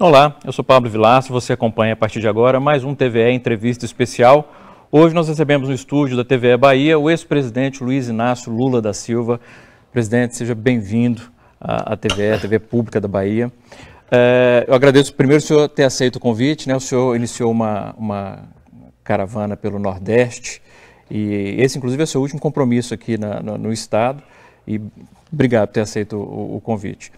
Olá, eu sou Pablo Vilaço, você acompanha a partir de agora mais um TVE Entrevista Especial. Hoje nós recebemos no estúdio da TVE Bahia o ex-presidente Luiz Inácio Lula da Silva. Presidente, seja bem-vindo à TVE, à TV Pública da Bahia. É, eu agradeço primeiro o senhor ter aceito o convite, né? o senhor iniciou uma, uma caravana pelo Nordeste e esse inclusive é o seu último compromisso aqui na, no, no Estado e obrigado por ter aceito o, o convite.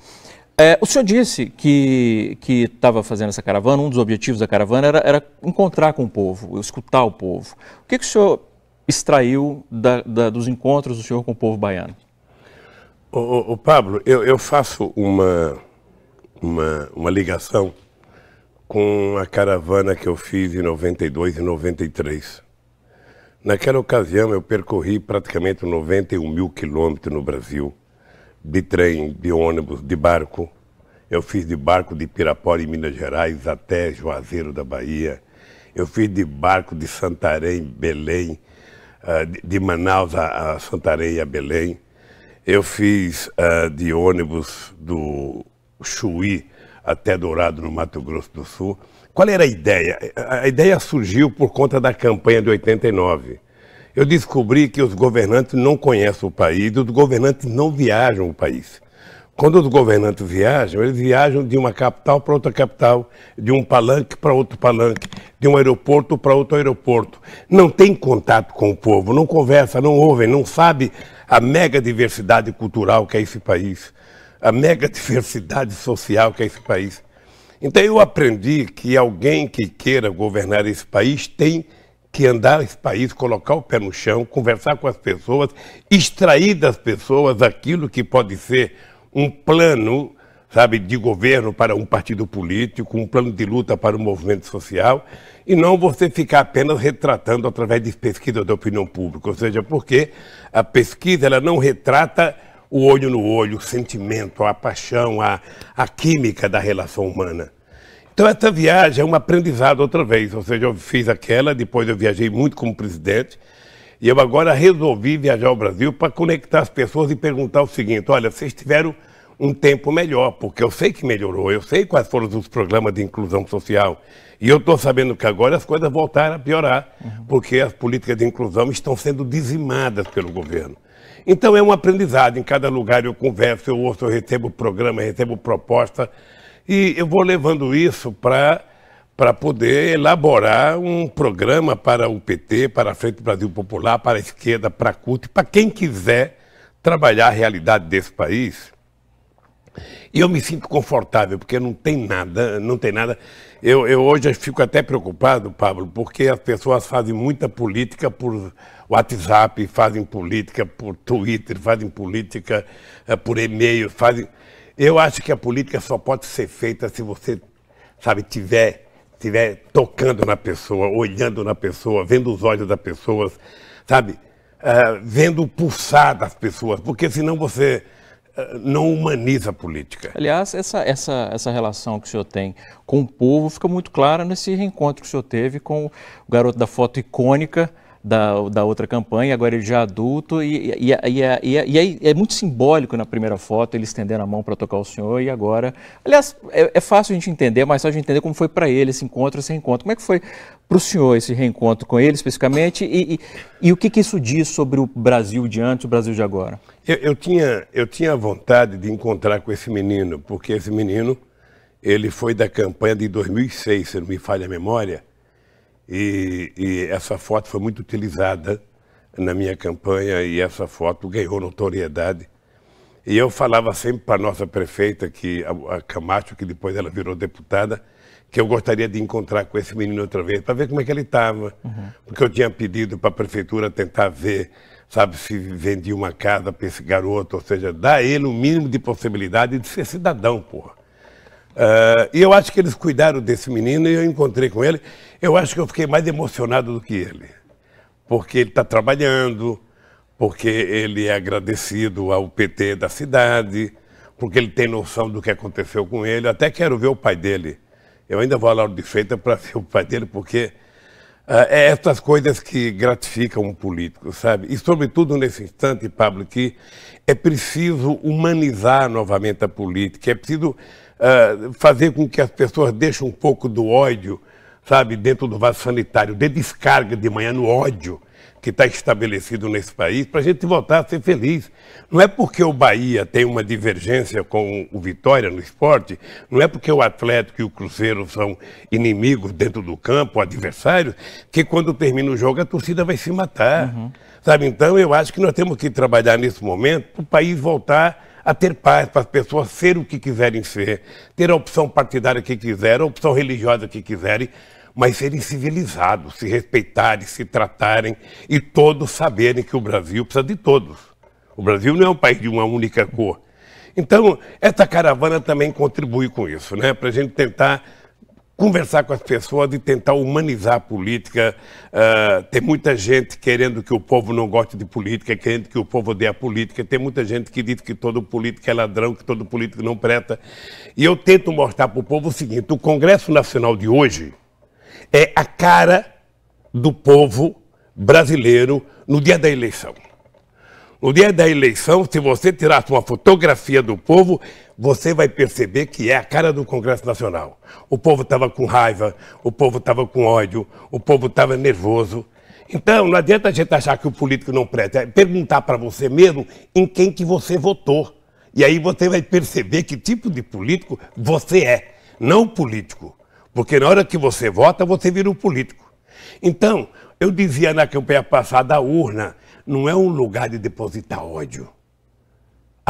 É, o senhor disse que estava fazendo essa caravana, um dos objetivos da caravana era, era, encontrar com o povo, escutar o povo. O que, que o senhor extraiu da, da, dos encontros do senhor com o povo baiano? O, Pablo, eu, eu faço uma, uma, uma, ligação com a caravana que eu fiz em 92 e 93. Naquela ocasião, eu percorri praticamente 91 mil quilômetros no Brasil de trem, de ônibus, de barco. Eu fiz de barco de Pirapora, em Minas Gerais, até Juazeiro da Bahia. Eu fiz de barco de Santarém, Belém, ah, de Manaus a Santarém e a Belém. Eu fiz ah, de ônibus do Chuí até Dourado, no Mato Grosso do Sul. Qual era a ideia? A ideia surgiu por conta da campanha de 89 eu descobri que os governantes não conhecem o país, os governantes não viajam o país. Quando os governantes viajam, eles viajam de uma capital para outra capital, de um palanque para outro palanque, de um aeroporto para outro aeroporto. Não tem contato com o povo, não conversa, não ouvem, não sabe a mega diversidade cultural que é esse país, a mega diversidade social que é esse país. Então eu aprendi que alguém que queira governar esse país tem que andar esse país, colocar o pé no chão, conversar com as pessoas, extrair das pessoas aquilo que pode ser um plano, sabe, de governo para um partido político, um plano de luta para um movimento social, e não você ficar apenas retratando através de pesquisa da opinião pública, ou seja, porque a pesquisa ela não retrata o olho no olho, o sentimento, a paixão, a, a química da relação humana. Então, essa viagem é um aprendizado outra vez. Ou seja, eu fiz aquela, depois eu viajei muito como presidente. E eu agora resolvi viajar ao Brasil para conectar as pessoas e perguntar o seguinte: olha, vocês tiveram um tempo melhor, porque eu sei que melhorou, eu sei quais foram os programas de inclusão social. E eu estou sabendo que agora as coisas voltaram a piorar, uhum. porque as políticas de inclusão estão sendo dizimadas pelo governo. Então é um aprendizado. Em cada lugar eu converso, eu ouço, eu recebo programa, recebo proposta. E eu vou levando isso para para poder elaborar um programa para o PT, para a Frente Brasil Popular, para a esquerda, para a CUT, para quem quiser trabalhar a realidade desse país. E eu me sinto confortável, porque não tem nada, não tem nada. Eu, eu hoje fico até preocupado, Pablo, porque as pessoas fazem muita política por WhatsApp, fazem política por Twitter, fazem política eh, por e-mail, fazem eu acho que a política só pode ser feita se você, sabe, tiver, tiver tocando na pessoa, olhando na pessoa, vendo os olhos das pessoas, sabe, uh, vendo o pulsar das pessoas, porque senão você é, não humaniza a política. Aliás, essa, essa, essa relação que o senhor tem com o povo fica muito clara nesse reencontro que o senhor teve com o garoto da foto icônica, da, da outra campanha, agora ele já é adulto, e, e, e, e, é, muito simbólico na primeira foto ele estendendo a mão para tocar o senhor, e agora. Aliás, é, é fácil a gente entender, é mas só a gente entender como foi para ele esse encontro, esse reencontro. Como é que foi para o senhor esse reencontro com ele especificamente, e, e, o que, que, isso diz sobre o Brasil de antes, o Brasil de agora? Eu, eu, tinha, eu tinha vontade de encontrar com esse menino, porque esse menino ele foi da campanha de 2006, se não me falha a memória e, e essa foto foi muito utilizada na minha campanha e essa foto ganhou notoriedade. E eu falava sempre para a nossa prefeita, que, a, a Camacho, que depois ela virou deputada, que eu gostaria de encontrar com esse menino outra vez, para ver como é que ele estava. Uhum. Porque eu tinha pedido para a prefeitura tentar ver, sabe, se vendia uma casa para esse garoto, ou seja, dar a ele o mínimo de possibilidade de ser cidadão, porra. Uh, e eu acho que eles cuidaram desse menino e eu encontrei com ele. Eu acho que eu fiquei mais emocionado do que ele, porque ele está trabalhando, porque ele é agradecido ao PT da cidade, porque ele tem noção do que aconteceu com ele. Eu até quero ver o pai dele. Eu ainda vou à Lauro de Feita para ver o pai dele, porque uh, é essas coisas que gratificam um político, sabe? E, sobretudo, nesse instante, Pablo, que é preciso humanizar novamente a política, é preciso ah, fazer com que as pessoas deixem um pouco do ódio, sabe, dentro do vaso sanitário, dê descarga de manhã no ódio que está estabelecido nesse país, para a gente voltar a ser feliz. Não é porque o Bahia tem uma divergência com o Vitória no esporte, não é porque o Atlético e o Cruzeiro são inimigos dentro do campo, adversários, que quando termina o jogo a torcida vai se matar. Uhum. Sabe? Então eu acho que nós temos que trabalhar nesse momento para o país voltar a ter paz para as pessoas serem o que quiserem ser, ter a opção partidária que quiserem, a opção religiosa que quiserem, mas serem civilizados, se respeitarem, se tratarem e todos saberem que o Brasil precisa de todos. O Brasil não é um país de uma única cor. Então, essa caravana também contribui com isso, né? Para a gente tentar conversar com as pessoas e tentar humanizar a política. Uh, tem muita gente querendo que o povo não goste de política, querendo que o povo odeie a política. Tem muita gente que diz que todo político é ladrão, que todo político não presta. E eu tento mostrar para o povo o seguinte: o Congresso Nacional de hoje é a cara do povo brasileiro no dia da eleição. No dia da eleição, se você tirasse uma fotografia do povo, você vai perceber que é a cara do Congresso Nacional. O povo estava com raiva, o povo estava com ódio, o povo estava nervoso. Então, não adianta a gente achar que o político não presta. É perguntar para você mesmo em quem que você votou. E aí você vai perceber que tipo de político você é, não político. Porque na hora que você vota, você vira um político. Então, eu dizia na campanha passada, a urna não é um lugar de depositar ódio.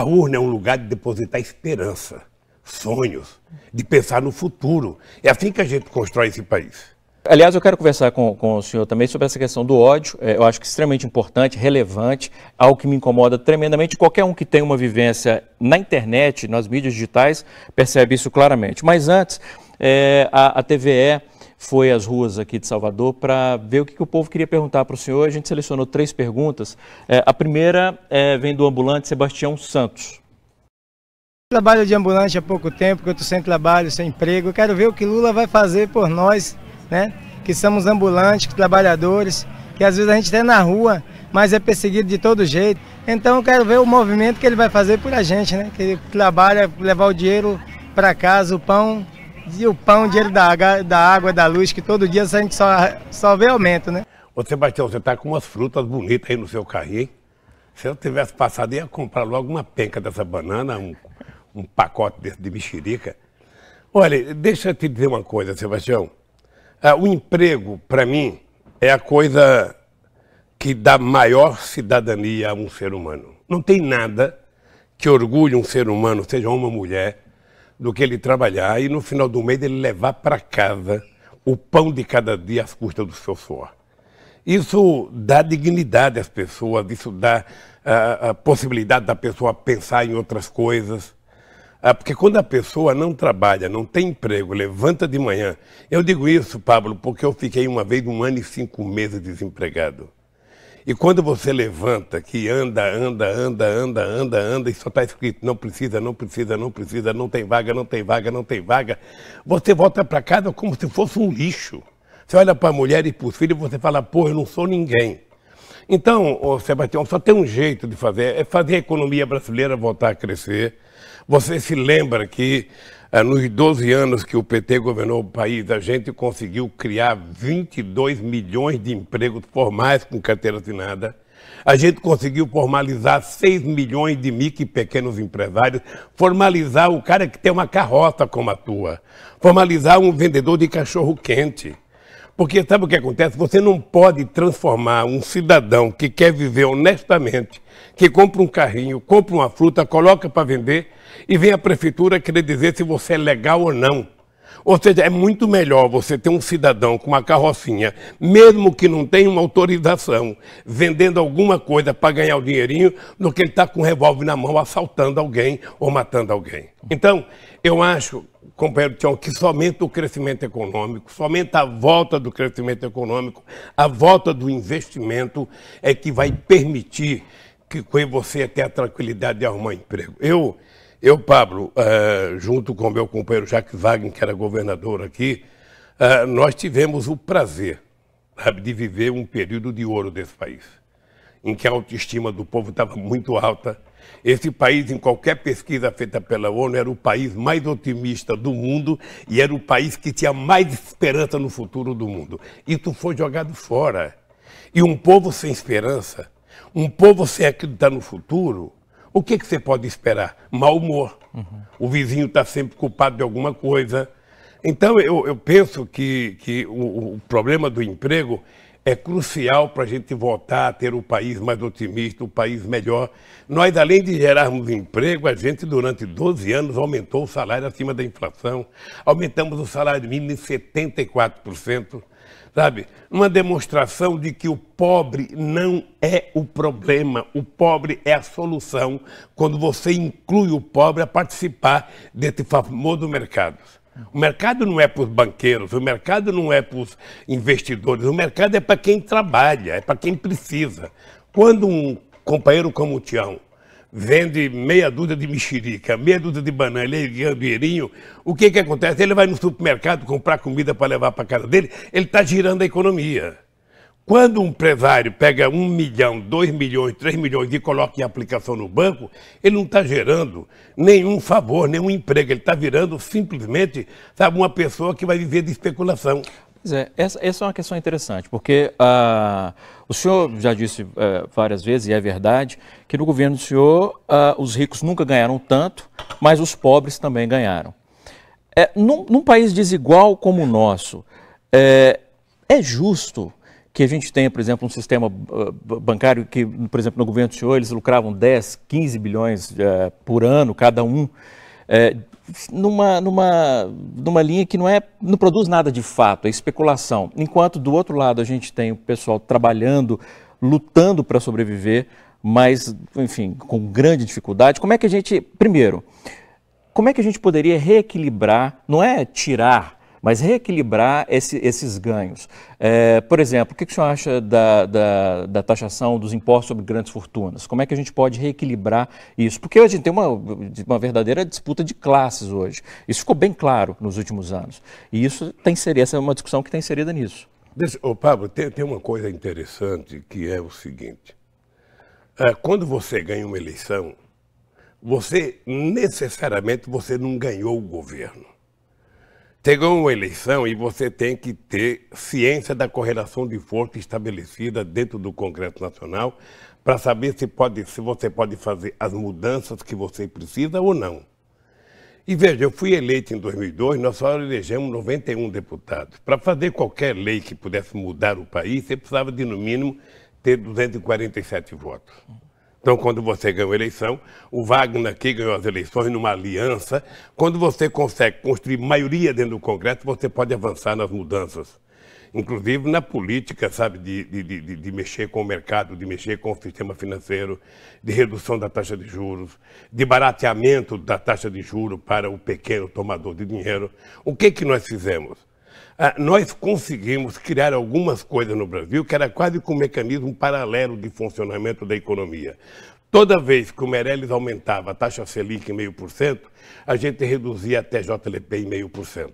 A urna é um lugar de depositar esperança, sonhos, de pensar no futuro. É assim que a gente constrói esse país. Aliás, eu quero conversar com, com, o senhor também sobre essa questão do ódio. É, eu acho que extremamente importante, relevante, algo que me incomoda tremendamente. Qualquer um que tem uma vivência na internet, nas mídias digitais, percebe isso claramente. Mas antes, é, a, a TVE foi às ruas aqui de Salvador para ver o que, que, o povo queria perguntar para o senhor. A gente selecionou três perguntas. É, a primeira é, vem do ambulante Sebastião Santos. Trabalho de ambulante há pouco tempo, que eu estou sem trabalho, sem emprego. Quero ver o que Lula vai fazer por nós, né? Que somos ambulantes, trabalhadores, que às vezes a gente está na rua, mas é perseguido de todo jeito. Então eu quero ver o movimento que ele vai fazer por a gente, né? Que ele trabalha, levar o dinheiro para casa, o pão e o pão, o dinheiro da, da água, da luz, que todo dia a gente só, só vê aumento, né? Ô Sebastião, você tá com umas frutas bonitas aí no seu carrinho, hein? Se eu tivesse passado, ia comprar logo uma penca dessa banana, um, um pacote desse de mexerica. Olha, deixa eu te dizer uma coisa, Sebastião. Ah, o emprego, para mim, é a coisa que dá maior cidadania a um ser humano. Não tem nada que orgulhe um ser humano, seja uma mulher, do que ele trabalhar e no final do mês ele levar para casa o pão de cada dia às custas do seu suor. Isso dá dignidade às pessoas, isso dá a, ah, a ah, possibilidade da pessoa pensar em outras coisas. Ah, porque quando a pessoa não trabalha, não tem emprego, levanta de manhã. Eu digo isso, Pablo, porque eu fiquei uma vez um ano e cinco meses desempregado. E quando você levanta, que anda, anda, anda, anda, anda, anda, e só está escrito não precisa, não precisa, não precisa, não tem vaga, não tem vaga, não tem vaga, você volta para casa como se fosse um lixo. Você olha para a mulher e para os filhos e você fala, pô, eu não sou ninguém. Então, ô Sebastião, só tem um jeito de fazer, é fazer a economia brasileira voltar a crescer. Você se lembra que é, nos 12 anos que o PT governou o país, a gente conseguiu criar 22 milhões de empregos formais com carteira assinada. A gente conseguiu formalizar 6 milhões de micro e pequenos empresários, formalizar o cara que tem uma carroça como a tua, formalizar um vendedor de cachorro quente. Porque sabe o que acontece? Você não pode transformar um cidadão que quer viver honestamente, que compra um carrinho, compra uma fruta, coloca para vender e vem a prefeitura querer dizer se você é legal ou não. Ou seja, é muito melhor você ter um cidadão com uma carrocinha, mesmo que não tenha uma autorização, vendendo alguma coisa para ganhar o dinheirinho, do que ele estar tá com um revólver na mão assaltando alguém ou matando alguém. Então, eu acho, companheiro Tião, que somente o crescimento econômico, somente a volta do crescimento econômico, a volta do investimento é que vai permitir que você tenha a tranquilidade de arrumar emprego. Eu eu, Pablo, eh, junto com meu companheiro Jacques Wagner, que era governador aqui, eh, nós tivemos o prazer sabe, de viver um período de ouro desse país, em que a autoestima do povo estava muito alta. Esse país, em qualquer pesquisa feita pela ONU, era o país mais otimista do mundo e era o país que tinha mais esperança no futuro do mundo. Isso foi jogado fora. E um povo sem esperança, um povo sem acreditar no futuro, o que, é que você pode esperar? Mau humor. Uhum. O vizinho está sempre culpado de alguma coisa. Então, eu, eu penso que, que o, o problema do emprego é crucial para a gente voltar a ter o um país mais otimista, o um país melhor. Nós, além de gerarmos emprego, a gente, durante 12 anos, aumentou o salário acima da inflação, aumentamos o salário mínimo em 74% sabe? Uma demonstração de que o pobre não é o problema, o pobre é a solução quando você inclui o pobre a participar desse famoso mercado. O mercado não é para os banqueiros, o mercado não é para os investidores, o mercado é para quem trabalha, é para quem precisa. Quando um companheiro como o Tião vende meia dúzia de mexerica, meia dúzia de banana, ele ganha um dinheirinho, o que que acontece? Ele vai no supermercado comprar comida para levar para casa dele, ele está girando a economia. Quando um empresário pega um milhão, dois milhões, três milhões e coloca em aplicação no banco, ele não está gerando nenhum favor, nenhum emprego. Ele está virando simplesmente, sabe, uma pessoa que vai viver de especulação. Pois é, essa, essa, é uma questão interessante, porque uh, o senhor já disse uh, várias vezes, e é verdade, que no governo do senhor uh, os ricos nunca ganharam tanto, mas os pobres também ganharam. É, num, num país desigual como o nosso, é, é, justo que a gente tenha, por exemplo, um sistema ah, bancário que, por exemplo, no governo do senhor eles lucravam 10, 15 bilhões eh, por ano cada um. É, numa, numa, numa linha que não, é, não produz nada de fato, é especulação. Enquanto do outro lado a gente tem o pessoal trabalhando, lutando para sobreviver, mas, enfim, com grande dificuldade. Como é que a gente, primeiro, como é que a gente poderia reequilibrar, não é tirar mas reequilibrar esse, esses ganhos. É, por exemplo, o que, que o senhor acha da, da, da, taxação dos impostos sobre grandes fortunas? Como é que a gente pode reequilibrar isso? Porque a gente tem uma, uma verdadeira disputa de classes hoje. Isso ficou bem claro nos últimos anos. E isso tem seria, essa é uma discussão que está inserida nisso. ô Pablo, tem, tem, uma coisa interessante que é o seguinte. É, quando você ganha uma eleição, você necessariamente você não ganhou o governo Chegou uma eleição e você tem que ter ciência da correlação de força estabelecida dentro do Congresso Nacional para saber se, pode, se você pode fazer as mudanças que você precisa ou não. E veja, eu fui eleito em 2002, nós só elegemos 91 deputados. Para fazer qualquer lei que pudesse mudar o país, você precisava de, no mínimo, ter 247 votos. Então, quando você ganhou a eleição, o Wagner aqui ganhou as eleições numa aliança. Quando você consegue construir maioria dentro do Congresso, você pode avançar nas mudanças. Inclusive na política, sabe, de, de, de, de mexer com o mercado, de mexer com o sistema financeiro, de redução da taxa de juros, de barateamento da taxa de juros para o pequeno tomador de dinheiro. O que, que nós fizemos? Ah, nós conseguimos criar algumas coisas no Brasil que era quase que um mecanismo paralelo de funcionamento da economia. Toda vez que o Meirelles aumentava a taxa Selic em 0,5%, a gente reduzia a TJLP em 0,5%.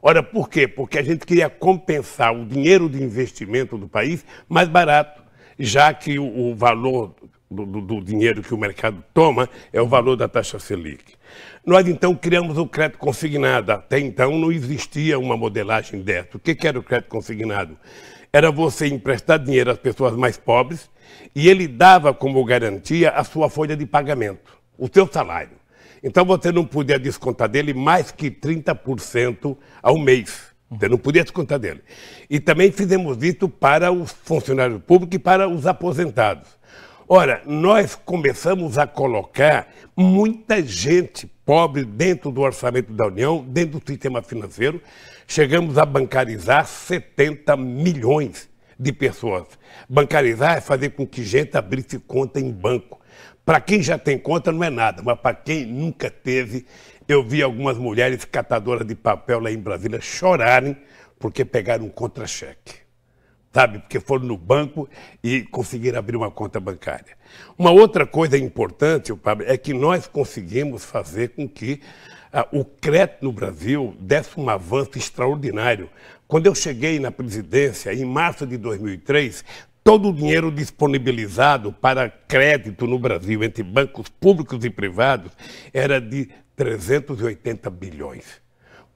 Ora, por quê? Porque a gente queria compensar o dinheiro de investimento do país mais barato, já que o, o valor do, do, do, dinheiro que o mercado toma é o valor da taxa Selic. Nós então criamos o crédito consignado. Até então não existia uma modelagem dessa. O que era o crédito consignado? Era você emprestar dinheiro às pessoas mais pobres e ele dava como garantia a sua folha de pagamento, o seu salário. Então você não podia descontar dele mais que 30% ao mês. Você não podia descontar dele. E também fizemos isso para os funcionários públicos e para os aposentados. Ora, nós começamos a colocar muita gente pobre dentro do orçamento da União, dentro do sistema financeiro. Chegamos a bancarizar 70 milhões de pessoas. Bancarizar é fazer com que gente abrisse conta em banco. Para quem já tem conta não é nada, mas para quem nunca teve, eu vi algumas mulheres catadoras de papel lá em Brasília chorarem porque pegaram um contra-cheque sabe? Porque foram no banco e conseguiram abrir uma conta bancária. Uma outra coisa importante, Pablo, é que nós conseguimos fazer com que ah, o crédito no Brasil desse um avanço extraordinário. Quando eu cheguei na presidência, em março de 2003, todo o dinheiro disponibilizado para crédito no Brasil, entre bancos públicos e privados, era de 380 bilhões.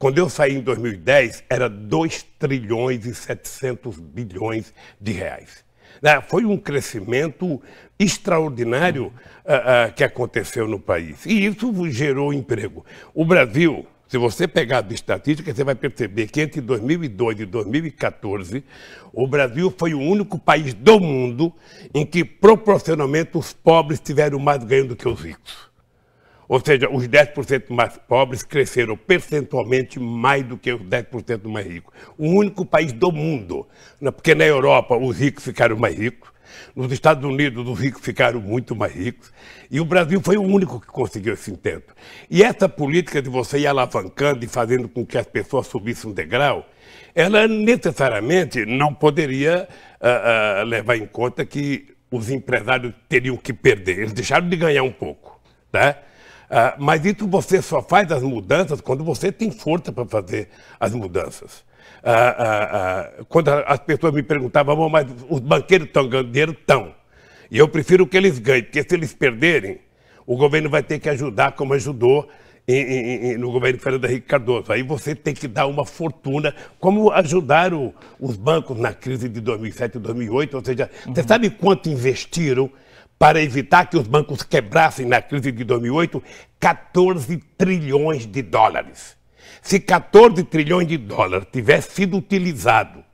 Quando eu saí em 2010, era 2 trilhões e 700 bilhões de reais. Né? Foi um crescimento extraordinário ah, ah, que aconteceu no país. E isso gerou emprego. O Brasil, se você pegar a estatística, você vai perceber que entre 2002 e 2014, o Brasil foi o único país do mundo em que proporcionalmente os pobres tiveram mais ganho do que os ricos. Ou seja, os 10% mais pobres cresceram percentualmente mais do que os 10% mais ricos. O único país do mundo, né, porque na Europa os ricos ficaram mais ricos, nos Estados Unidos, os ricos ficaram muito mais ricos. E o Brasil foi o único que conseguiu esse intento. E essa política de você ir alavancando e fazendo com que as pessoas subissem um degrau, ela necessariamente não poderia uh, uh, levar em conta que os empresários teriam que perder. Eles deixaram de ganhar um pouco. Tá? Ah, mas isso você só faz as mudanças quando você tem força para fazer as mudanças. Ah, ah, ah quando as pessoas me perguntavam, mas os banqueiros estão ganhando dinheiro? Estão. E eu prefiro que eles ganhem, porque se eles perderem, o governo vai ter que ajudar como ajudou em, em, no governo Fernando Henrique Cardoso. Aí você tem que dar uma fortuna, como ajudaram os bancos na crise de 2007 e 2008. Ou seja, uhum. você sabe quanto investiram para evitar que os bancos quebrassem na crise de 2008 14 trilhões de dólares. Se 14 trilhões de dólares tivesse sido utilizado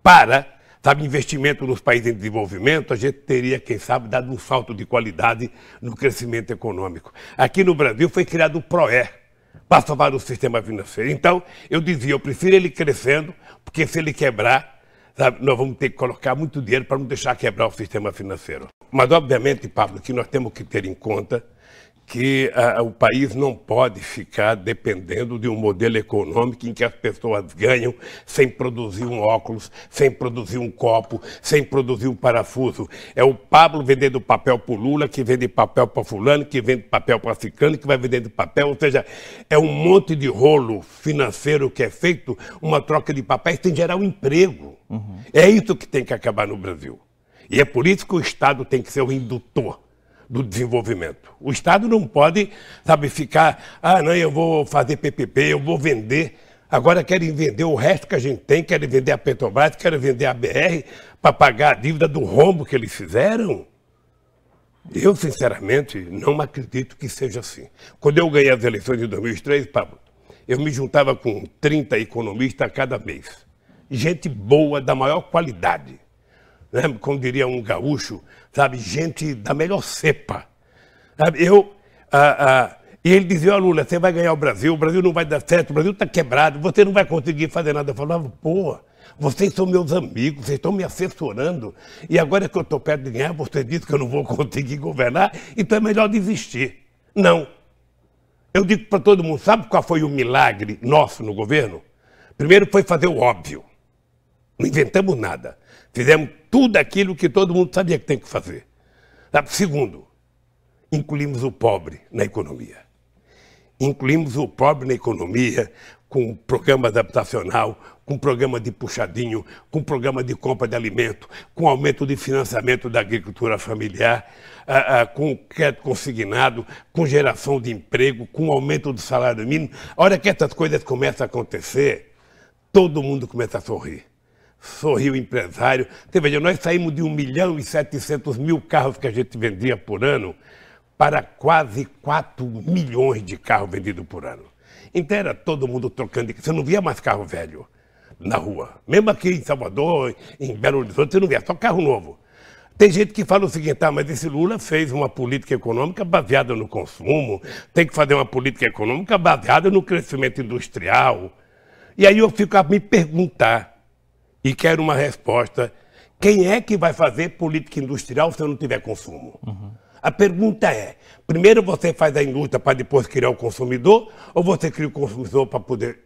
para sabe, investimento nos países em desenvolvimento, a gente teria, quem sabe, dado um salto de qualidade no crescimento econômico. Aqui no Brasil foi criado o PROE para salvar o sistema financeiro. Então, eu dizia, eu prefiro ele crescendo, porque se ele quebrar, sabe, nós vamos ter que colocar muito dinheiro para não deixar quebrar o sistema financeiro. Mas, obviamente, Pablo, que nós temos que ter em conta que ah, o país não pode ficar dependendo de um modelo econômico em que as pessoas ganham sem produzir um óculos, sem produzir um copo, sem produzir um parafuso. É o Pablo vendendo papel para Lula, que vende papel para fulano, que vende papel para ciclano, que vai vendendo papel. Ou seja, é um monte de rolo financeiro que é feito, uma troca de papéis tem gerar um emprego. Uhum. É isso que tem que acabar no Brasil. E é por isso que o Estado tem que ser o indutor do desenvolvimento. O Estado não pode, sabe, ficar, ah, não, eu vou fazer PPP, eu vou vender. Agora querem vender o resto que a gente tem, querem vender a Petrobras, querem vender a BR para pagar a dívida do rombo que eles fizeram. Eu, sinceramente, não acredito que seja assim. Quando eu ganhei as eleições de 2003, Pablo, eu me juntava com 30 economistas cada mês. Gente boa, da maior qualidade né? como diria um gaúcho, sabe, gente da melhor cepa. Sabe? Eu, ah, ah, e ele dizia, ó Lula, você vai ganhar o Brasil, o Brasil não vai dar certo, o Brasil está quebrado, você não vai conseguir fazer nada. Eu falava, pô, vocês são meus amigos, vocês estão me assessorando, e agora que eu estou perto de ganhar, você diz que eu não vou conseguir governar, então é melhor desistir. Não. Eu digo para todo mundo, sabe qual foi o milagre nosso no governo? Primeiro foi fazer o óbvio. Não inventamos nada. Fizemos tudo aquilo que todo mundo sabia que tem que fazer. Tá, segundo, incluímos o pobre na economia. Incluímos o pobre na economia com programa adaptacional, com programa de puxadinho, com programa de compra de alimento, com aumento de financiamento da agricultura familiar, com crédito consignado, com geração de emprego, com aumento do salário mínimo. A hora que essas coisas começam a acontecer, todo mundo começa a sorrir sorriu o empresário. Você veja, nós saímos de 1 milhão e 700 mil carros que a gente vendia por ano para quase 4 milhões de carros vendidos por ano. Então era todo mundo trocando de Você não via mais carro velho na rua. Mesmo aqui em Salvador, em Belo Horizonte, você não via, só carro novo. Tem gente que fala o seguinte, ah, mas esse Lula fez uma política econômica baseada no consumo, tem que fazer uma política econômica baseada no crescimento industrial. E aí eu fico a me perguntar, e quero uma resposta. Quem é que vai fazer política industrial se eu não tiver consumo? Uhum. A pergunta é: primeiro você faz a indústria para depois criar o consumidor, ou você cria o consumidor para poder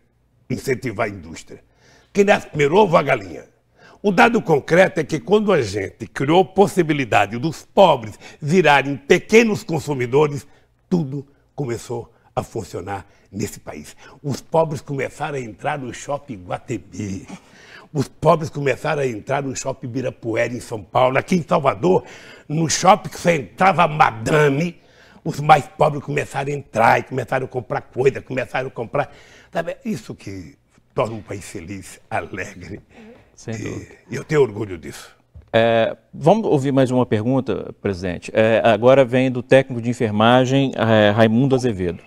incentivar a indústria? Quem nasce primeiro, ovo a galinha? O dado concreto é que quando a gente criou possibilidade dos pobres virarem pequenos consumidores, tudo começou a funcionar nesse país. Os pobres começaram a entrar no shopping Guatemi os pobres começaram a entrar no shopping Birapuera, em São Paulo. Aqui em Salvador, no shopping que você entrava, madame, os mais pobres começaram a entrar e começaram a comprar coisa, começaram a comprar. Sabe, é isso que torna um país feliz, alegre. Sem e, eu tenho orgulho disso. É, vamos ouvir mais uma pergunta, presidente. É, agora vem do técnico de enfermagem, é, Raimundo Azevedo.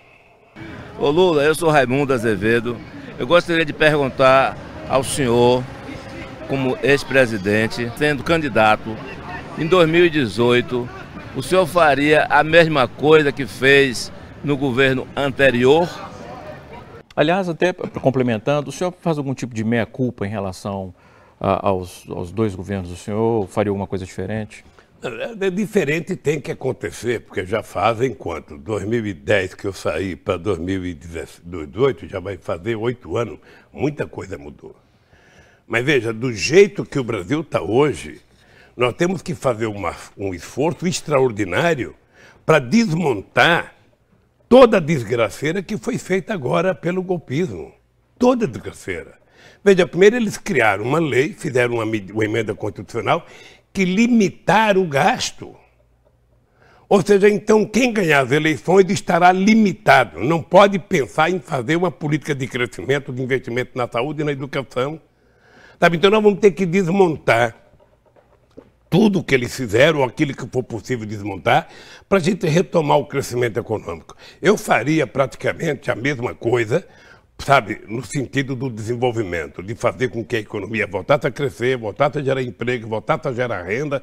Ô Lula, eu sou Raimundo Azevedo. Eu gostaria de perguntar ao senhor como ex-presidente, sendo candidato em 2018, o senhor faria a mesma coisa que fez no governo anterior? Aliás, até complementando, o senhor faz algum tipo de meia-culpa em relação aos, aos, dois governos do senhor? Faria alguma coisa diferente? É, é diferente tem que acontecer, porque já fazem quanto? 2010 que eu saí para 2018, já vai fazer oito anos, muita coisa mudou. Mas veja, do jeito que o Brasil está hoje, nós temos que fazer uma, um esforço extraordinário para desmontar toda a desgraceira que foi feita agora pelo golpismo. Toda a desgraceira. Veja, primeiro eles criaram uma lei, fizeram uma, uma emenda constitucional que limitar o gasto. Ou seja, então quem ganhar as eleições estará limitado, não pode pensar em fazer uma política de crescimento, de investimento na saúde e na educação Sabe? Então nós vamos ter que desmontar tudo o que eles fizeram, aquilo que for possível desmontar, para a gente retomar o crescimento econômico. Eu faria praticamente a mesma coisa, sabe, no sentido do desenvolvimento, de fazer com que a economia voltasse a crescer, voltasse a gerar emprego, voltasse a gerar renda,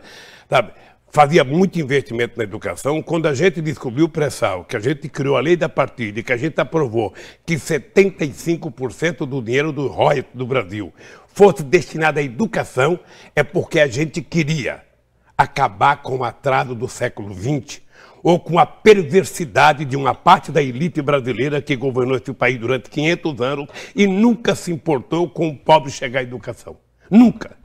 sabe? fazia muito investimento na educação. Quando a gente descobriu o pré-sal, que a gente criou a lei da partida, que a gente aprovou que 75% do dinheiro do ROI do Brasil fosse destinado à educação, é porque a gente queria acabar com o atraso do século XX ou com a perversidade de uma parte da elite brasileira que governou esse país durante 500 anos e nunca se importou com o pobre chegar à educação. Nunca.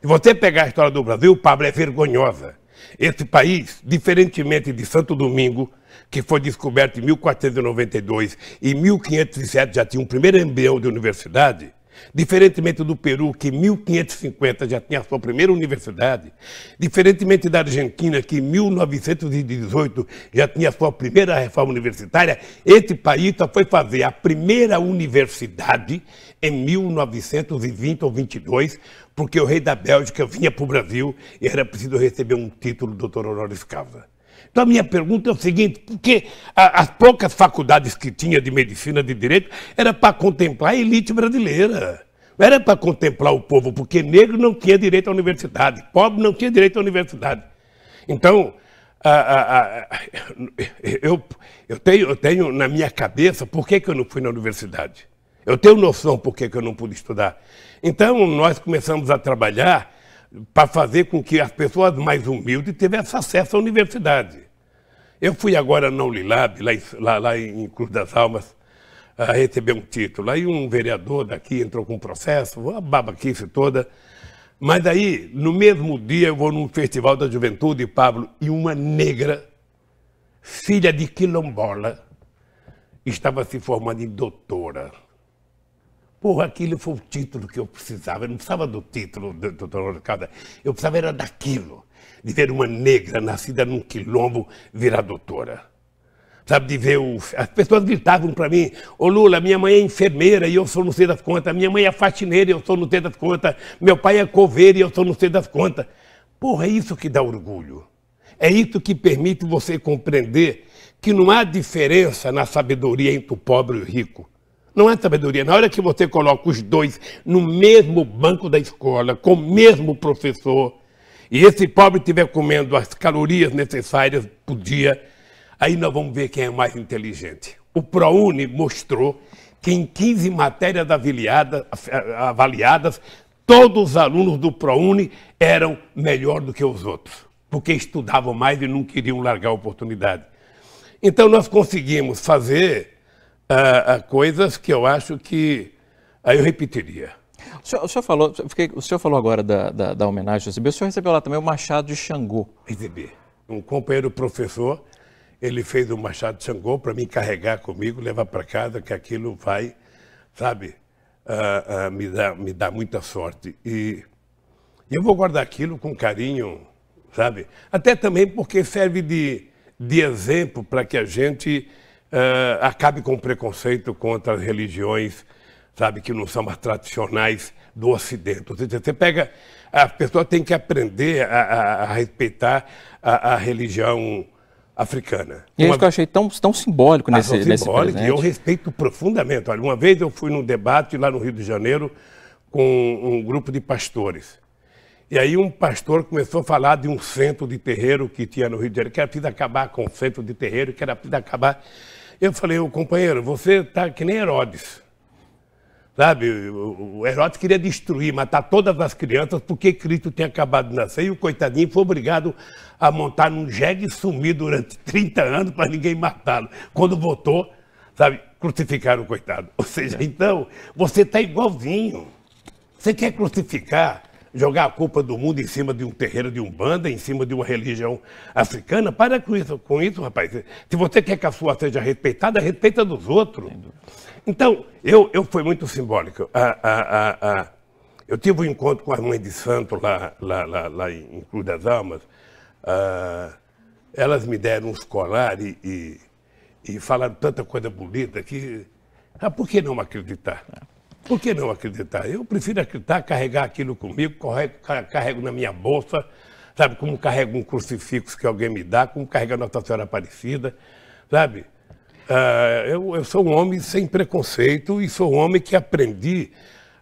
Se você pegar a história do Brasil, o pobre é vergonhosa. Esse país, diferentemente de Santo Domingo, que foi descoberto em 1492 e 1507 já tinha um primeiro embrião de universidade, diferentemente do Peru, que em 1550 já tinha a sua primeira universidade, diferentemente da Argentina, que em 1918 já tinha a sua primeira reforma universitária, esse país só foi fazer a primeira universidade em 1920 ou 22, porque o rei da Bélgica vinha para o Brasil e era preciso receber um título doutor honoris causa. Então a minha pergunta é o seguinte, porque as poucas faculdades que tinha de medicina de direito era para contemplar a elite brasileira. Não era para contemplar o povo, porque negro não tinha direito à universidade, pobre não tinha direito à universidade. Então, a, a, a, eu, eu, tenho, eu, tenho, na minha cabeça por que, que eu não fui na universidade. Eu tenho noção por que, que eu não pude estudar. Então, nós começamos a trabalhar para fazer com que as pessoas mais humildes tivessem acesso à universidade. Eu fui agora na Unilab, lá, lá, lá em Cruz das Almas, a receber um título. Aí um vereador daqui entrou com um processo, uma babaquice toda. Mas aí, no mesmo dia, eu vou num festival da juventude, Pablo, e uma negra, filha de quilombola, estava se formando em doutora. Pô, aquilo foi o título que eu precisava. Eu não precisava do título, doutor Ricardo. Eu precisava era daquilo. De ver uma negra nascida num quilombo virar doutora sabe, de ver o... As pessoas gritavam para mim, ô Lula, minha mãe é enfermeira e eu sou no sei das contas, minha mãe é faxineira e eu sou no sei das contas, meu pai é coveiro e eu sou no sei das contas. Porra, é isso que dá orgulho. É isso que permite você compreender que não há diferença na sabedoria entre o pobre e o rico. Não é sabedoria. Na hora que você coloca os dois no mesmo banco da escola, com o mesmo professor, e esse pobre estiver comendo as calorias necessárias por dia, aí nós vamos ver quem é mais inteligente. O ProUni mostrou que em 15 matérias avaliadas, avaliadas todos os alunos do ProUni eram melhor do que os outros, porque estudavam mais e não queriam largar a oportunidade. Então nós conseguimos fazer a, a coisas que eu acho que aí eu repetiria. O senhor, o senhor, falou, fiquei, o senhor falou agora da, da, da homenagem ao O senhor recebeu lá também o Machado de Xangô. Recebi. Um companheiro professor, ele fez o Machado de Xangô para me carregar comigo, levar para casa, que aquilo vai, sabe, uh, uh, me, dá, me dá muita sorte. E eu vou guardar aquilo com carinho, sabe? Até também porque serve de, de exemplo para que a gente uh, acabe com o preconceito contra as religiões, sabe, que não são as tradicionais do Ocidente. Ou seja, você pega, a pessoa tem que aprender a, a, a respeitar a, a religião africana. E é isso que eu achei tão, tão simbólico ah, nesse, ah, nesse simbólico, presente. E eu respeito profundamente. Olha, uma vez eu fui num debate lá no Rio de Janeiro com um grupo de pastores. E aí um pastor começou a falar de um centro de terreiro que tinha no Rio de Janeiro, que era preciso acabar com o centro de terreiro, que era preciso acabar eu falei, ô companheiro, você está que nem Herodes. Sabe, o Herodes queria destruir, matar todas as crianças porque Cristo tinha acabado de nascer e o coitadinho foi obrigado a montar num jegue e sumir durante 30 anos para ninguém matá-lo. Quando voltou, sabe, crucificaram o coitado. Ou seja, então, você está igualzinho. Você quer crucificar jogar a culpa do mundo em cima de um terreiro de umbanda, em cima de uma religião africana. Para com isso, com isso, rapaz. Se você quer que a sua seja respeitada, respeita dos outros. Então, eu, eu fui muito simbólico. Ah, ah, ah, eu tive um encontro com a mãe de santo lá, lá, lá, lá em Cruz das Almas. Ah, elas me deram um colar e, e, e falaram tanta coisa bonita que... Ah, por que não acreditar? É. Por que não acreditar? Eu prefiro acreditar, carregar aquilo comigo, carrego na minha bolsa, sabe? Como carrego um crucifixo que alguém me dá, como carrega Nossa Senhora Aparecida, sabe? Uh, eu, eu, sou um homem sem preconceito e sou um homem que aprendi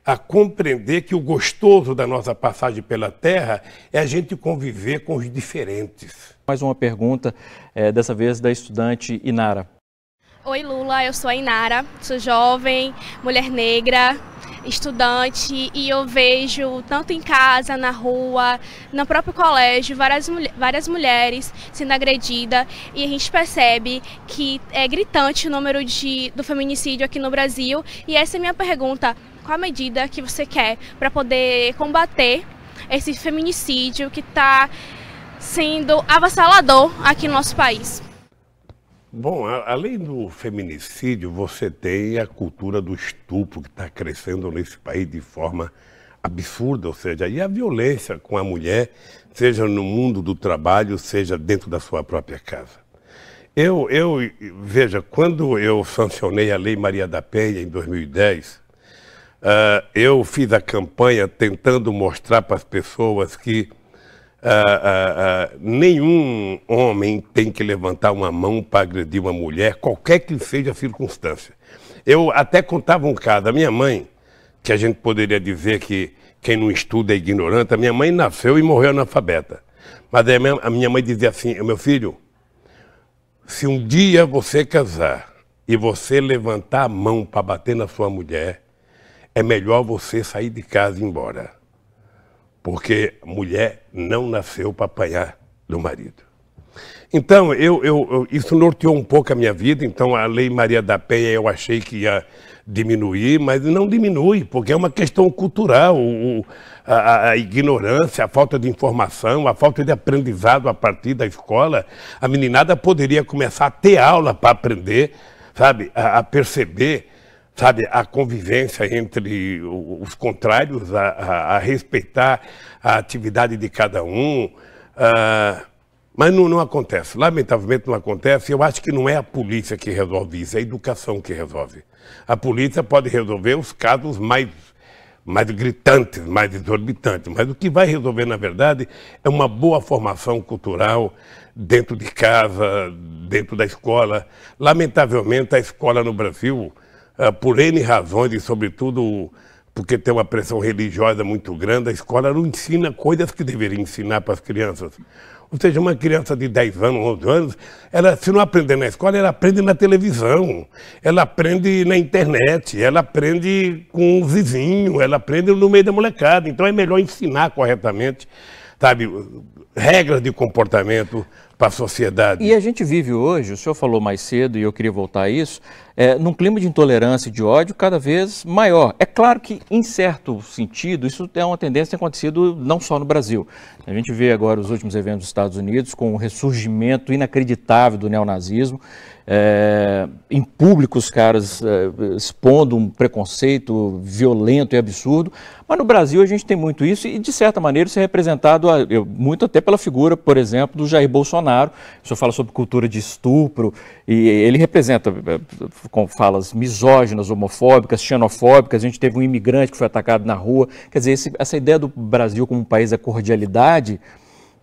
a compreender que o gostoso da nossa passagem pela Terra é a gente conviver com os diferentes. Mais uma pergunta, é, dessa vez da estudante Inara. Oi Lula, eu sou a Inara, sou jovem, mulher negra, estudante e eu vejo tanto em casa, na rua, no próprio colégio, várias, várias mulheres sendo agredidas e a gente percebe que é gritante o número de, do feminicídio aqui no Brasil e essa é a minha pergunta, qual a medida que você quer para poder combater esse feminicídio que está sendo avassalador aqui no nosso país? Bom, a, além do feminicídio, você tem a cultura do estupro que está crescendo nesse país de forma absurda, ou seja, e a violência com a mulher, seja no mundo do trabalho, seja dentro da sua própria casa. Eu, eu veja, quando eu sancionei a Lei Maria da Penha em 2010, uh, ah, eu fiz a campanha tentando mostrar para as pessoas que ah, ah, ah, nenhum homem tem que levantar uma mão para agredir uma mulher, qualquer que seja a circunstância. Eu até contava um caso, a minha mãe, que a gente poderia dizer que quem não estuda é ignorante, a minha mãe nasceu e morreu analfabeta. Mas a minha mãe dizia assim, meu filho, se um dia você casar e você levantar a mão para bater na sua mulher, é melhor você sair de casa e ir embora. Porque mulher não nasceu para apanhar do marido. Então, eu, eu, eu, isso norteou um pouco a minha vida. Então, a Lei Maria da Penha eu achei que ia diminuir, mas não diminui, porque é uma questão cultural. O, a, a, ignorância, a falta de informação, a falta de aprendizado a partir da escola. A meninada poderia começar a ter aula para aprender, sabe? A, a perceber sabe, a convivência entre os contrários, a, a, a respeitar a atividade de cada um. Uh, mas não, não, acontece, lamentavelmente não acontece. Eu acho que não é a polícia que resolve isso, é a educação que resolve. A polícia pode resolver os casos mais, mais gritantes, mais exorbitantes, mas o que vai resolver, na verdade, é uma boa formação cultural dentro de casa, dentro da escola. Lamentavelmente, a escola no Brasil ah, por N razões e, sobretudo, porque tem uma pressão religiosa muito grande, a escola não ensina coisas que deveria ensinar para as crianças. Ou seja, uma criança de 10 anos, 11 anos, ela, se não aprender na escola, ela aprende na televisão, ela aprende na internet, ela aprende com o vizinho, ela aprende no meio da molecada. Então é melhor ensinar corretamente, sabe, regras de comportamento para a sociedade. E a gente vive hoje, o senhor falou mais cedo e eu queria voltar a isso, é, num clima de intolerância e de ódio cada vez maior. É claro que, em certo sentido, isso é uma tendência que tem acontecido não só no Brasil. A gente vê agora os últimos eventos dos Estados Unidos com o ressurgimento inacreditável do neonazismo. É, em público, os caras é, expondo um preconceito violento e absurdo, mas no Brasil a gente tem muito isso e, de certa maneira, isso é representado a, eu, muito até pela figura, por exemplo, do Jair Bolsonaro. O senhor fala sobre cultura de estupro e ele representa é, com falas misóginas, homofóbicas, xenofóbicas. A gente teve um imigrante que foi atacado na rua. Quer dizer, esse, essa ideia do Brasil como um país da é cordialidade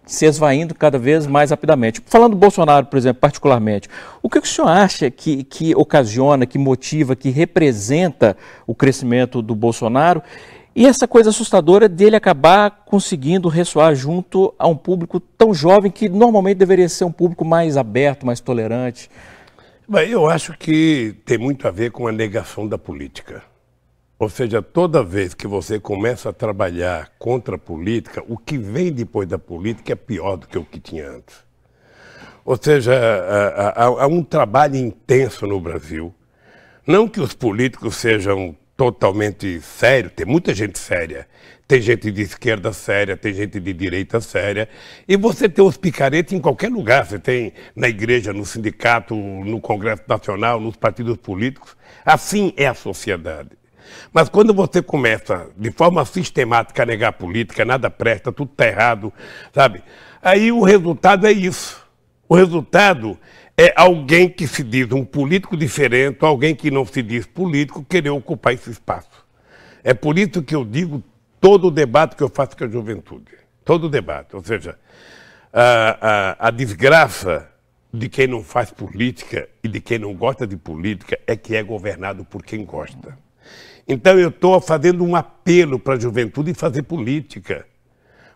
se esvaindo cada vez mais rapidamente. Falando do Bolsonaro, por exemplo, particularmente, o que o senhor acha que, que ocasiona, que motiva, que representa o crescimento do Bolsonaro e essa coisa assustadora dele acabar conseguindo ressoar junto a um público tão jovem que normalmente deveria ser um público mais aberto, mais tolerante? Bem, eu acho que tem muito a ver com a negação da política. Ou seja, toda vez que você começa a trabalhar contra a política, o que vem depois da política é pior do que o que tinha antes. Ou seja, há, um trabalho intenso no Brasil. Não que os políticos sejam totalmente sérios, tem muita gente séria, tem gente de esquerda séria, tem gente de direita séria. E você tem os picaretes em qualquer lugar. Você tem na igreja, no sindicato, no Congresso Nacional, nos partidos políticos. Assim é a sociedade. Mas quando você começa de forma sistemática a negar a política, nada presta, tudo está errado, sabe? Aí o resultado é isso. O resultado é alguém que se diz um político diferente, alguém que não se diz político, querer ocupar esse espaço. É por isso que eu digo todo o debate que eu faço com a juventude. Todo o debate. Ou seja, a, a, a desgraça de quem não faz política e de quem não gosta de política é que é governado por quem gosta. Então eu estou fazendo um apelo para a juventude fazer política.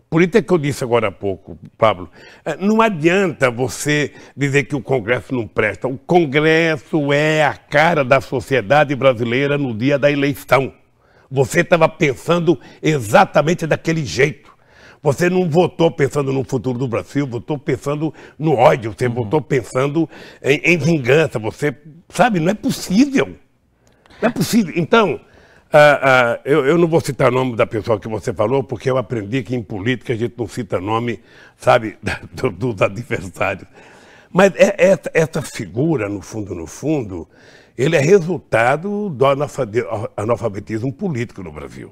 Por isso é que eu disse agora há pouco, Pablo, eh, não adianta você dizer que o Congresso não presta. O Congresso é a cara da sociedade brasileira no dia da eleição. Você estava pensando exatamente daquele jeito. Você não votou pensando no futuro do Brasil, votou pensando no ódio, você uhum. votou pensando em, em, vingança. Você sabe, não é possível. Não é possível. Então, ah, ah, eu, eu, não vou citar o nome da pessoa que você falou, porque eu aprendi que em política a gente não cita nome, sabe, do, dos adversários. Mas é, é, essa figura, no fundo, no fundo, ele é resultado do analfabetismo político no Brasil.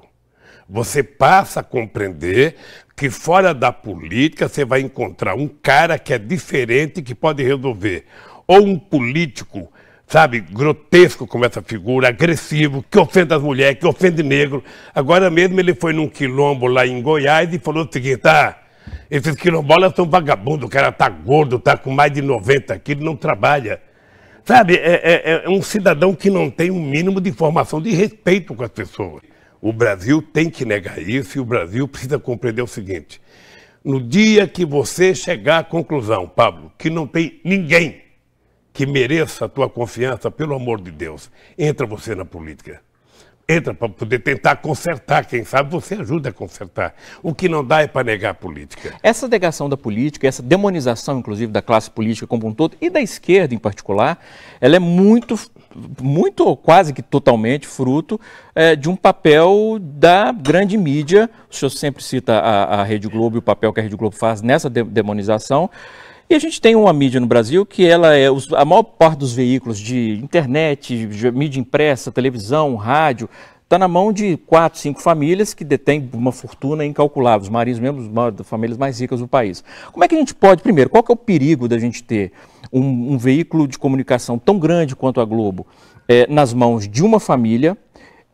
Você passa a compreender que fora da política você vai encontrar um cara que é diferente, que pode resolver. Ou um político, sabe, grotesco como essa figura, agressivo, que ofende as mulheres, que ofende negro. Agora mesmo ele foi num quilombo lá em Goiás e falou o seguinte: ah, esses quilombolas são vagabundos, o cara tá gordo, tá com mais de 90 quilos, não trabalha. Sabe, é, é, é um cidadão que não tem o um mínimo de informação de respeito com as pessoas. O Brasil tem que negar isso e o Brasil precisa compreender o seguinte: no dia que você chegar à conclusão, Pablo, que não tem ninguém que mereça a tua confiança, pelo amor de Deus, entra você na política entra para poder tentar consertar. Quem sabe você ajuda a consertar. O que não dá é para negar a política. Essa negação da política, essa demonização, inclusive, da classe política como um todo, e da esquerda em particular, ela é muito, muito quase que totalmente fruto é, de um papel da grande mídia. O senhor sempre cita a, a Rede Globo e o papel que a Rede Globo faz nessa de demonização. E a gente tem uma mídia no Brasil que ela é os, a maior parte dos veículos de internet, de mídia impressa, televisão, rádio, está na mão de quatro, cinco famílias que detêm uma fortuna incalculável, os marinhos mesmo, das famílias mais ricas do país. Como é que a gente pode, primeiro, qual que é o perigo da gente ter um, um veículo de comunicação tão grande quanto a Globo é, nas mãos de uma família?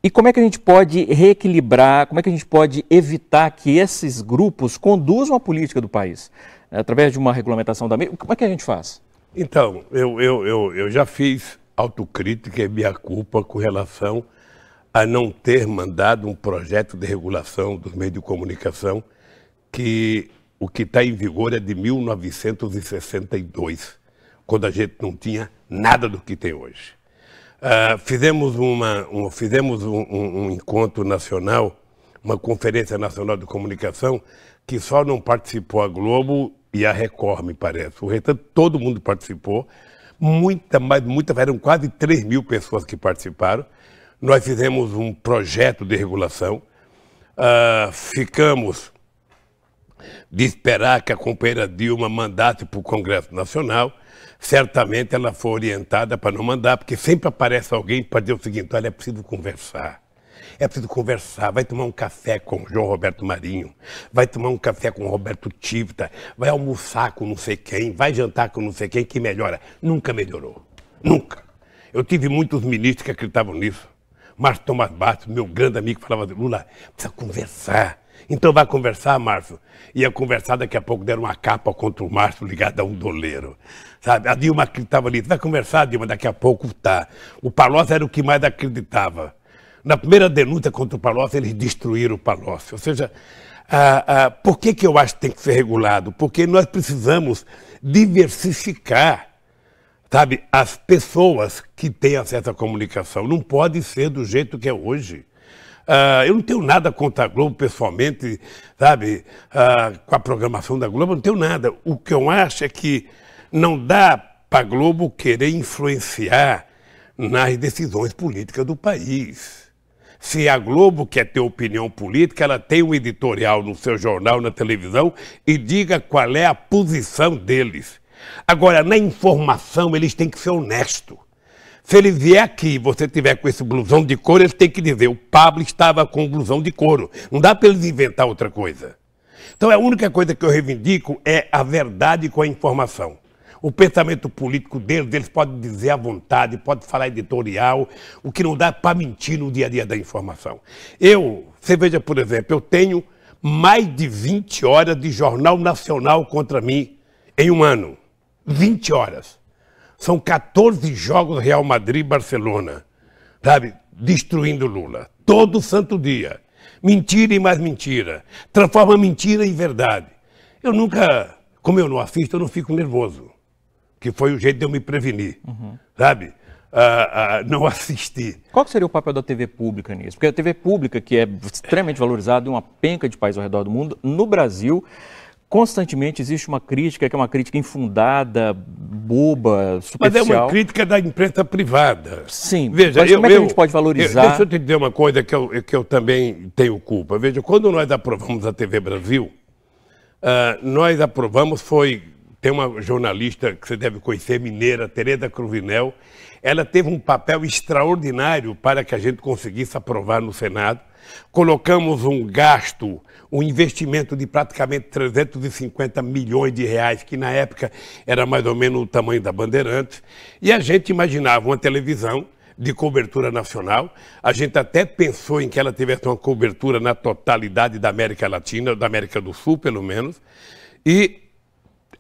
E como é que a gente pode reequilibrar, como é que a gente pode evitar que esses grupos conduzam a política do país? É, através de uma regulamentação da mídia? Como é que a gente faz? Então, eu, eu, eu, eu já fiz autocrítica e minha culpa com relação a não ter mandado um projeto de regulação dos meios de comunicação que o que está em vigor é de 1962, quando a gente não tinha nada do que tem hoje. Uh, fizemos uma, um, fizemos um, um, um encontro nacional, uma conferência nacional de comunicação, que só não participou a Globo e a Record, me parece. O restante, todo mundo participou. Muita, mas muita, eram quase 3 mil pessoas que participaram. Nós fizemos um projeto de regulação. Uh, ficamos de esperar que a companheira Dilma mandasse para o Congresso Nacional. Certamente ela foi orientada para não mandar, porque sempre aparece alguém para dizer o seguinte: olha, é preciso conversar. É preciso conversar. Vai tomar um café com João Roberto Marinho, vai tomar um café com Roberto Tivita, vai almoçar com não sei quem, vai jantar com não sei quem, que melhora. Nunca melhorou. Nunca. Eu tive muitos ministros que acreditavam nisso. Márcio Tomás Bastos, meu grande amigo, falava de assim, Lula, precisa conversar. Então vai conversar, Márcio. Ia conversar, daqui a pouco deram uma capa contra o Márcio ligada a um doleiro. Sabe? A Dilma acreditava nisso. Vai conversar, Dilma, daqui a pouco tá. O Palocci era o que mais acreditava. Na primeira denúncia contra o Palocci, eles destruíram o Palocci. Ou seja, ah, ah, por que, que eu acho que tem que ser regulado? Porque nós precisamos diversificar sabe, as pessoas que têm acesso à comunicação. Não pode ser do jeito que é hoje. Uh, eu não tenho nada contra a Globo pessoalmente, sabe, uh, com a programação da Globo, não tenho nada. O que eu acho é que não dá para a Globo querer influenciar nas decisões políticas do país. Se a Globo quer é ter opinião política, ela tem um editorial no seu jornal, na televisão, e diga qual é a posição deles. Agora, na informação, eles têm que ser honestos. Se ele vier aqui e você tiver com esse blusão de couro, ele tem que dizer: o Pablo estava com o blusão de couro. Não dá para eles inventar outra coisa. Então, é a única coisa que eu reivindico é a verdade com a informação o pensamento político deles, eles podem dizer à vontade, podem falar editorial, o que não dá para mentir no dia a dia da informação. Eu, você veja, por exemplo, eu tenho mais de 20 horas de jornal nacional contra mim em um ano. 20 horas. São 14 jogos Real Madrid Barcelona, sabe? Destruindo Lula. Todo santo dia. Mentira e mais mentira. Transforma mentira em verdade. Eu nunca, como eu não assisto, eu não fico nervoso que foi o jeito de eu me prevenir, uhum. sabe? Ah, ah, não assistir. Qual seria o papel da TV pública nisso? Porque a TV pública, que é extremamente valorizada em uma penca de países ao redor do mundo, no Brasil, constantemente existe uma crítica, que é uma crítica infundada, boba, superficial. Mas é uma crítica da imprensa privada. Sim, Veja, mas eu, como é que a gente pode valorizar? Eu, deixa eu te dizer uma coisa que eu, que eu também tenho culpa. Veja, quando nós aprovamos a TV Brasil, uh, nós aprovamos foi tem uma jornalista que você deve conhecer, mineira, Tereza Cruvinel. Ela teve um papel extraordinário para que a gente conseguisse aprovar no Senado. Colocamos um gasto, um investimento de praticamente 350 milhões de reais, que na época era mais ou menos o tamanho da Bandeirantes. E a gente imaginava uma televisão de cobertura nacional. A gente até pensou em que ela tivesse uma cobertura na totalidade da América Latina, da América do Sul, pelo menos. E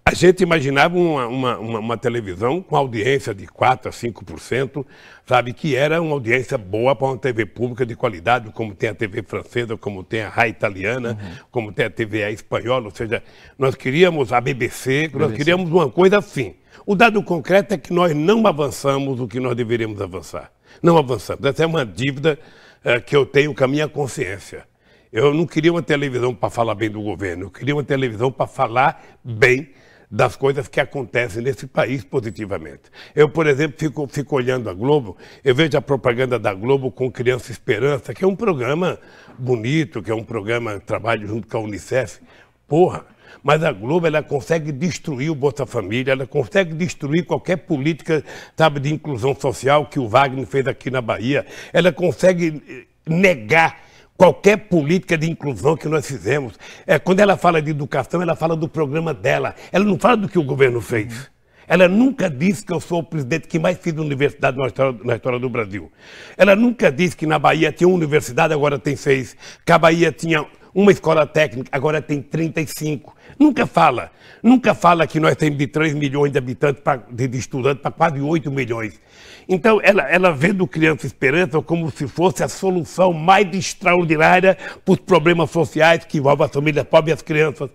a gente imaginava uma, uma, uma, uma televisão com audiência de 4% a 5%, sabe, que era uma audiência boa para uma TV pública de qualidade, como tem a TV francesa, como tem a RAI italiana, uhum. como tem a TV espanhola, ou seja, nós queríamos a BBC, BBC, nós queríamos uma coisa assim. O dado concreto é que nós não avançamos o que nós deveríamos avançar. Não avançamos. Essa é uma dívida uh, que eu tenho com a minha consciência. Eu não queria uma televisão para falar bem do governo, eu queria uma televisão para falar bem das coisas que acontecem nesse país positivamente. Eu, por exemplo, fico, fico olhando a Globo, eu vejo a propaganda da Globo com Criança Esperança, que é um programa bonito, que é um programa trabalho junto com a Unicef. Porra, mas a Globo ela consegue destruir o Bolsa Família, ela consegue destruir qualquer política, sabe, de inclusão social que o Wagner fez aqui na Bahia. Ela consegue eh, negar qualquer política de inclusão que nós fizemos. É, quando ela fala de educação, ela fala do programa dela. Ela não fala do que o governo fez. Ela nunca disse que eu sou o presidente que mais fiz universidade na história, na história, do Brasil. Ela nunca disse que na Bahia tinha uma universidade, agora tem seis. Que a Bahia tinha uma escola técnica, agora tem 35. Nunca fala. Nunca fala que nós temos de 3 milhões de habitantes, pra, de estudantes, para quase 8 milhões. Então, ela, ela vê do Criança Esperança como se fosse a solução mais extraordinária para os problemas sociais que envolvem as famílias pobres e as crianças.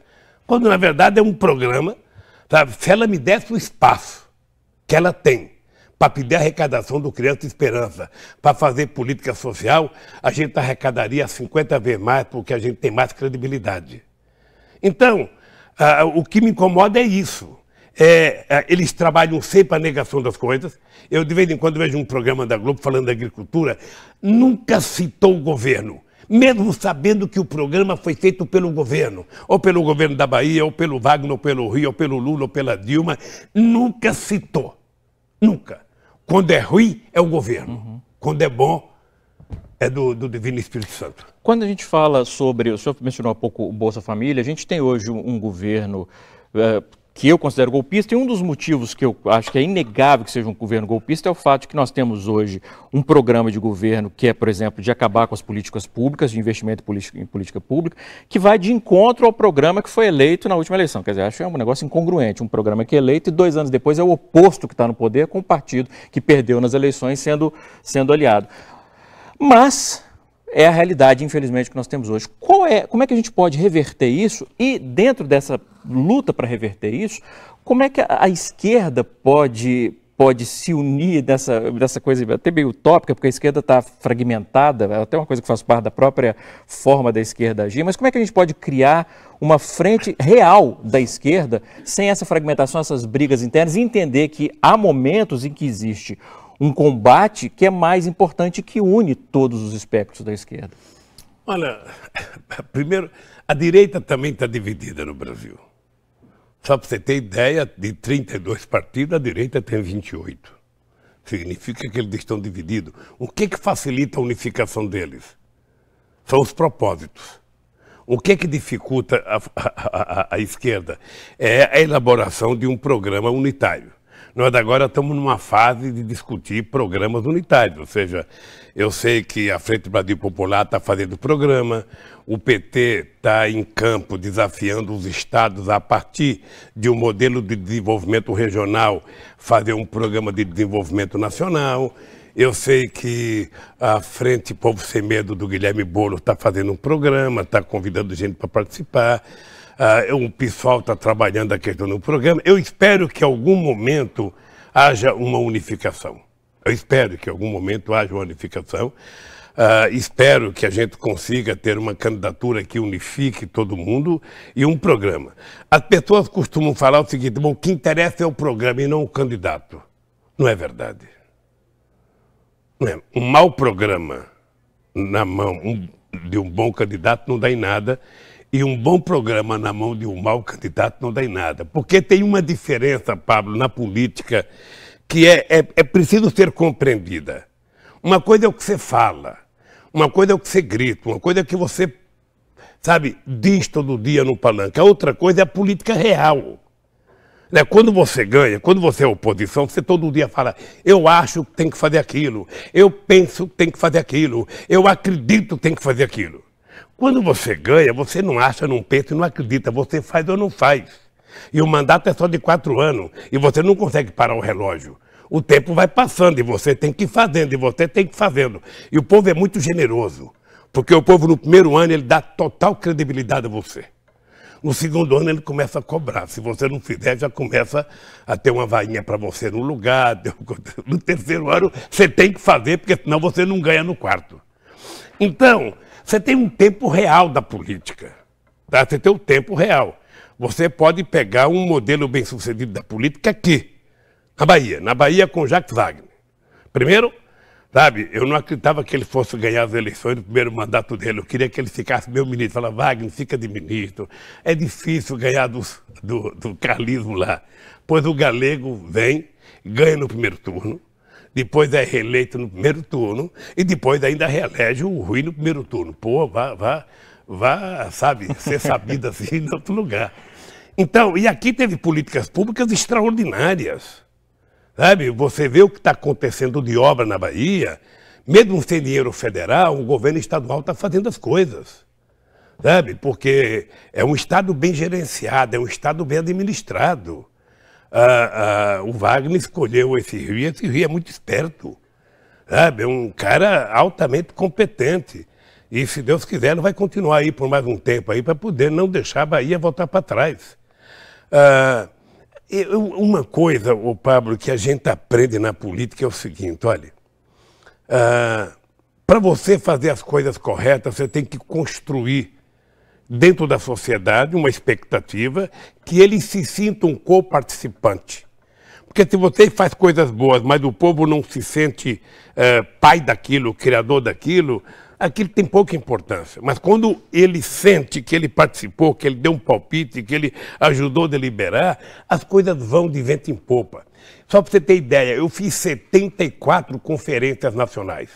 Quando, na verdade, é um programa, sabe? Se ela me desse o espaço que ela tem para pedir arrecadação do Criança Esperança, para fazer política social, a gente arrecadaria 50 vezes mais, porque a gente tem mais credibilidade. Então, ah, ah, o que me incomoda é isso. É, ah, eles trabalham sempre a negação das coisas. Eu, de vez em quando, vejo um programa da Globo falando da agricultura. Nunca citou o governo, mesmo sabendo que o programa foi feito pelo governo, ou pelo governo da Bahia, ou pelo Wagner, ou pelo Rio, ou pelo Lula, ou pela Dilma. Nunca citou. Nunca. Quando é ruim, é o governo. Uhum. Quando é bom, é do, do Divino Espírito Santo. Quando a gente fala sobre, o senhor mencionou há pouco o Bolsa Família, a gente tem hoje um, governo eh, que eu considero golpista, e um dos motivos que eu acho que é inegável que seja um governo golpista é o fato de que nós temos hoje um programa de governo que é, por exemplo, de acabar com as políticas públicas, de investimento em política pública, que vai de encontro ao programa que foi eleito na última eleição. Quer dizer, acho que é um negócio incongruente, um programa que é eleito e dois anos depois é o oposto que está no poder com o partido que perdeu nas eleições sendo, sendo aliado. Mas é a realidade, infelizmente, que nós temos hoje. É, como é que a gente pode reverter isso? E dentro dessa luta para reverter isso, como é que a, a esquerda pode pode se unir dessa, dessa coisa até meio utópica, porque a esquerda está fragmentada, é até uma coisa que faz parte da própria forma da esquerda agir, mas como é que a gente pode criar uma frente real da esquerda sem essa fragmentação, essas brigas internas e entender que há momentos em que existe um combate que é mais importante que une todos os espectros da esquerda? Olha, primeiro, a direita também está dividida no Brasil. Só para você ter ideia, de 32 partidos, a direita tem 28. Significa que eles estão divididos. O que, que facilita a unificação deles? São os propósitos. O que, que dificulta a, a, a, a esquerda? É a elaboração de um programa unitário. Nós agora estamos numa fase de discutir programas unitários, ou seja, eu sei que a Frente Brasil Popular está fazendo programa, o PT está em campo desafiando os estados a partir de um modelo de desenvolvimento regional fazer um programa de desenvolvimento nacional. Eu sei que a Frente Povo Sem Medo do Guilherme Bolo está fazendo um programa, está convidando gente para participar. Uh, o pessoal está trabalhando a questão no programa. Eu espero que em algum momento haja uma unificação. Eu espero que em algum momento haja uma unificação. Uh, espero que a gente consiga ter uma candidatura que unifique todo mundo e um programa. As pessoas costumam falar o seguinte: bom, o que interessa é o programa e não o candidato. Não é verdade. Não é. Um mau programa na mão de um bom candidato não dá em nada e um bom programa na mão de um mau candidato não dá em nada. Porque tem uma diferença, Pablo, na política que é, é, é preciso ser compreendida. Uma coisa é o que você fala, uma coisa é o que você grita, uma coisa é o que você, sabe, diz todo dia no palanque. A outra coisa é a política real. Né? Quando você ganha, quando você é oposição, você todo dia fala: eu acho que tem que fazer aquilo, eu penso que tem que fazer aquilo, eu acredito que tem que fazer aquilo. Quando você ganha, você não acha, não pensa e não acredita. Você faz ou não faz. E o mandato é só de quatro anos. E você não consegue parar o relógio. O tempo vai passando e você tem que ir fazendo, e você tem que ir fazendo. E o povo é muito generoso. Porque o povo, no primeiro ano, ele dá total credibilidade a você. No segundo ano ele começa a cobrar. Se você não fizer, já começa a ter uma vainha para você no lugar. No terceiro ano você tem que fazer, porque senão você não ganha no quarto. Então, você tem um tempo real da política. Tá? Você tem um tempo real. Você pode pegar um modelo bem sucedido da política aqui, na Bahia. Na Bahia com Jacques Wagner. Primeiro, sabe, eu não acreditava que ele fosse ganhar as eleições no primeiro mandato dele. Eu queria que ele ficasse meu ministro. Fala, Wagner, fica de ministro. É difícil ganhar do, do, do carlismo lá. Pois o galego vem, ganha no primeiro turno depois é reeleito no primeiro turno e depois ainda reelege o Rui no primeiro turno. Pô, vá, vá, vá, sabe, ser sabido assim em outro lugar. Então, e aqui teve políticas públicas extraordinárias. Sabe, você vê o que está acontecendo de obra na Bahia, mesmo sem dinheiro federal, o governo estadual está fazendo as coisas. Sabe, porque é um Estado bem gerenciado, é um Estado bem administrado. Ah, ah, o Wagner escolheu esse Rio, e esse Rio é muito esperto, sabe? É um cara altamente competente. E se Deus quiser, ele vai continuar aí por mais um tempo aí para poder não deixar a Bahia voltar para trás. Ah, uma coisa, o Pablo, que a gente aprende na política é o seguinte, olha, ah, para você fazer as coisas corretas, você tem que construir dentro da sociedade uma expectativa que eles se sintam co-participante. Porque se você faz coisas boas, mas o povo não se sente uh, pai daquilo, criador daquilo, aquilo tem pouca importância. Mas quando ele sente que ele participou, que ele deu um palpite, que ele ajudou a deliberar, as coisas vão de vento em popa. Só para você ter ideia, eu fiz 74 conferências nacionais.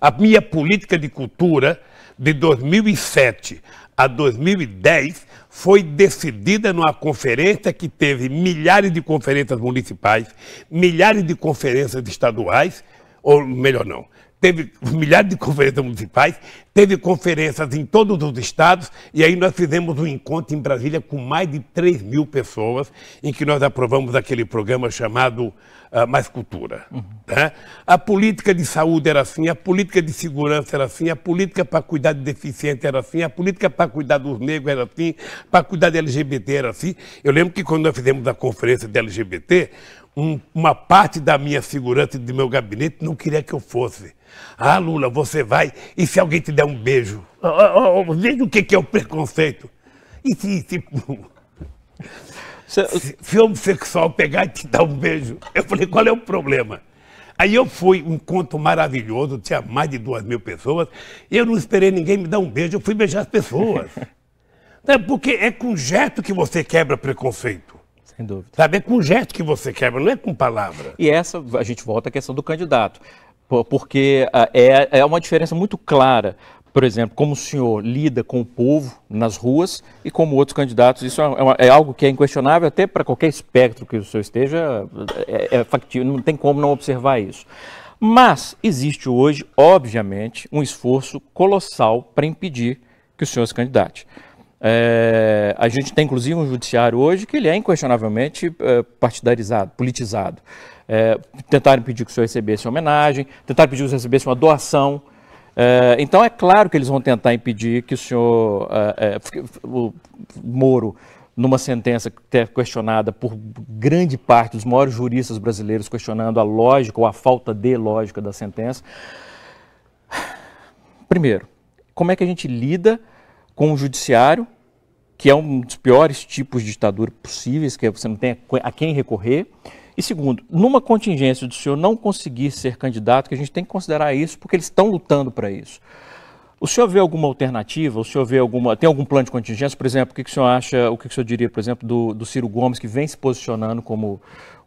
A minha política de cultura de 2007 a 2010 foi decidida numa conferência que teve milhares de conferências municipais, milhares de conferências estaduais, ou melhor não, teve milhares de conferências municipais, teve conferências em todos os estados, e aí nós fizemos um encontro em Brasília com mais de 3 mil pessoas, em que nós aprovamos aquele programa chamado uh, Mais Cultura. Uhum. Né? A política de saúde era assim, a política de segurança era assim, a política para cuidar de deficiente era assim, a política para cuidar dos negros era assim, para cuidar de LGBT era assim. Eu lembro que quando nós fizemos a conferência de LGBT, um, uma parte da minha segurança e do meu gabinete não queria que eu fosse ah, Lula, você vai, e se alguém te der um beijo? Oh, oh, oh, veja o que, é o preconceito. E se, se, se, se homossexual pegar e te dar um beijo? Eu falei, qual é o problema? Aí eu fui, um conto maravilhoso, tinha mais de duas mil pessoas, e eu não esperei ninguém me dar um beijo, eu fui beijar as pessoas. é porque é com gesto que você quebra preconceito. Sem dúvida. Sabe, é com gesto que você quebra, não é com palavra. E essa, a gente volta à questão do candidato porque ah, é, é uma diferença muito clara. Por exemplo, como o senhor lida com o povo nas ruas e como outros candidatos, isso é, é, uma, é algo que é inquestionável até para qualquer espectro que o senhor esteja, é, é factível, não tem como não observar isso. Mas existe hoje, obviamente, um esforço colossal para impedir que o senhor se candidate. É, a gente tem inclusive um judiciário hoje que ele é inquestionavelmente é, partidarizado, politizado é, tentaram pedir que o senhor recebesse homenagem, tentaram pedir que o senhor recebesse uma doação. É, então é claro que eles vão tentar impedir que o senhor é, é o Moro, numa sentença que é questionada por grande parte dos maiores juristas brasileiros, questionando a lógica ou a falta de lógica da sentença. Primeiro, como é que a gente lida com o judiciário, que é um dos piores tipos de ditadura possíveis, que você não tem a quem recorrer? E segundo, numa contingência do senhor não conseguir ser candidato, que a gente tem que considerar isso, porque eles estão lutando para isso. O senhor vê alguma alternativa? O senhor vê alguma. Tem algum plano de contingência? Por exemplo, o que, que o senhor acha, o que, que o senhor diria, por exemplo, do, do Ciro Gomes, que vem se posicionando como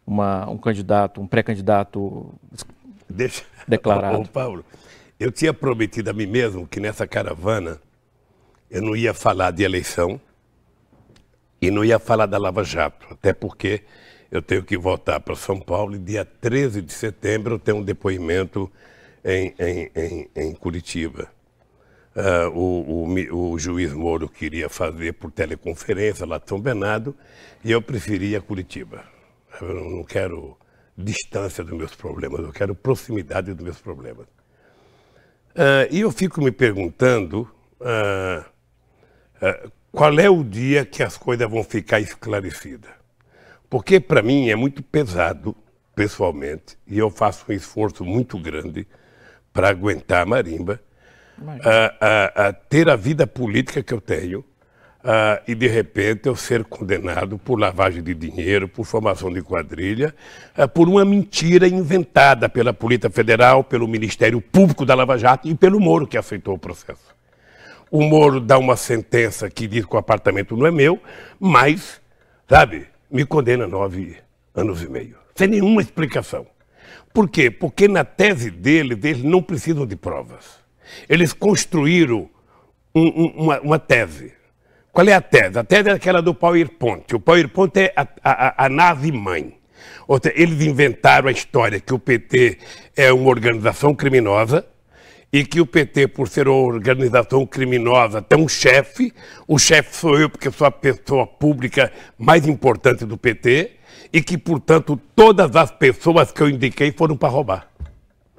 uma, um candidato, um pré-candidato Deixa... declarado? Ô, Paulo, eu tinha prometido a mim mesmo que nessa caravana eu não ia falar de eleição e não ia falar da Lava Jato, até porque eu tenho que voltar para São Paulo e dia 13 de setembro eu tenho um depoimento em, em, em, em Curitiba. Uh, o, o, o, juiz Moro queria fazer por teleconferência lá de São Bernardo e eu preferia Curitiba. Eu não quero distância dos meus problemas, eu quero proximidade dos meus problemas. Uh, e eu fico me perguntando uh, qual é o dia que as coisas vão ficar esclarecidas. Porque para mim é muito pesado, pessoalmente, e eu faço um esforço muito grande para aguentar a marimba, a, a, a ter a vida política que eu tenho, e de repente eu ser condenado por lavagem de dinheiro, por formação de quadrilha, por uma mentira inventada pela Polícia Federal, pelo Ministério Público da Lava Jato e pelo Moro, que aceitou o processo. O Moro dá uma sentença que diz que o apartamento não é meu, mas, sabe, me condena nove anos e meio. Sem nenhuma explicação. Por quê? Porque na tese deles, eles não precisam de provas. Eles construíram um, um, uma, uma, tese. Qual é a tese? A tese é aquela do PowerPoint. O PowerPoint é a, a, a nave-mãe. Eles inventaram a história que o PT é uma organização criminosa e que o PT, por ser uma organização criminosa, tem um chefe. O chefe sou eu, porque sou a pessoa pública mais importante do PT, e que, portanto, todas as pessoas que eu indiquei foram para roubar.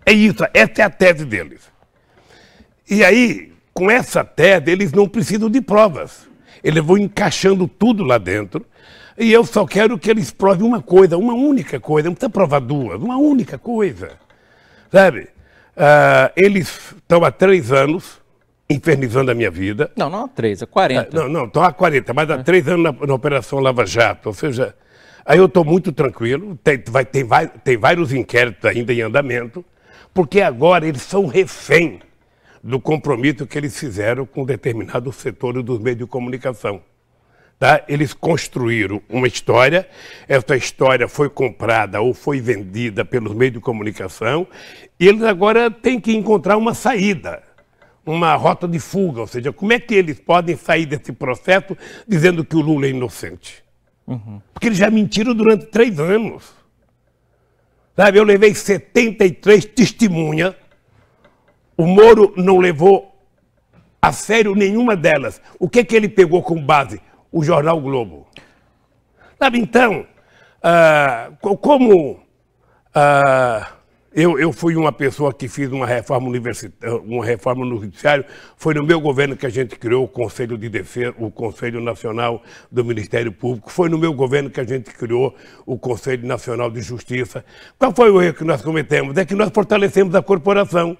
É isso, essa é a tese deles. E aí, com essa tese, eles não precisam de provas. Eles vão encaixando tudo lá dentro. E eu só quero que eles provem uma coisa, uma única coisa. Não precisa provar duas, uma única coisa. Sabe? Uh, eles estão há três anos infernizando a minha vida. Não, não há três, há é 40. Ah, não, não, estão há 40, mas há é. três anos na, na, Operação Lava Jato. Ou seja, aí eu estou muito tranquilo, tem, vai, tem, vai, tem vários inquéritos ainda em andamento, porque agora eles são refém do compromisso que eles fizeram com determinado setor dos meios de comunicação. Tá? Eles construíram uma história, essa história foi comprada ou foi vendida pelos meios de comunicação, e eles agora têm que encontrar uma saída, uma rota de fuga, ou seja, como é que eles podem sair desse processo dizendo que o Lula é inocente? Uhum. Porque eles já mentiram durante três anos. Sabe, eu levei 73 testemunhas, o Moro não levou a sério nenhuma delas. O que, é que ele pegou como base? o jornal Globo. Sabe, então, ah, como ah, eu, eu fui uma pessoa que fiz uma reforma universitária, uma reforma no judiciário, foi no meu governo que a gente criou o Conselho de Defesa, o Conselho Nacional do Ministério Público, foi no meu governo que a gente criou o Conselho Nacional de Justiça. Qual foi o erro que nós cometemos? É que nós fortalecemos a corporação.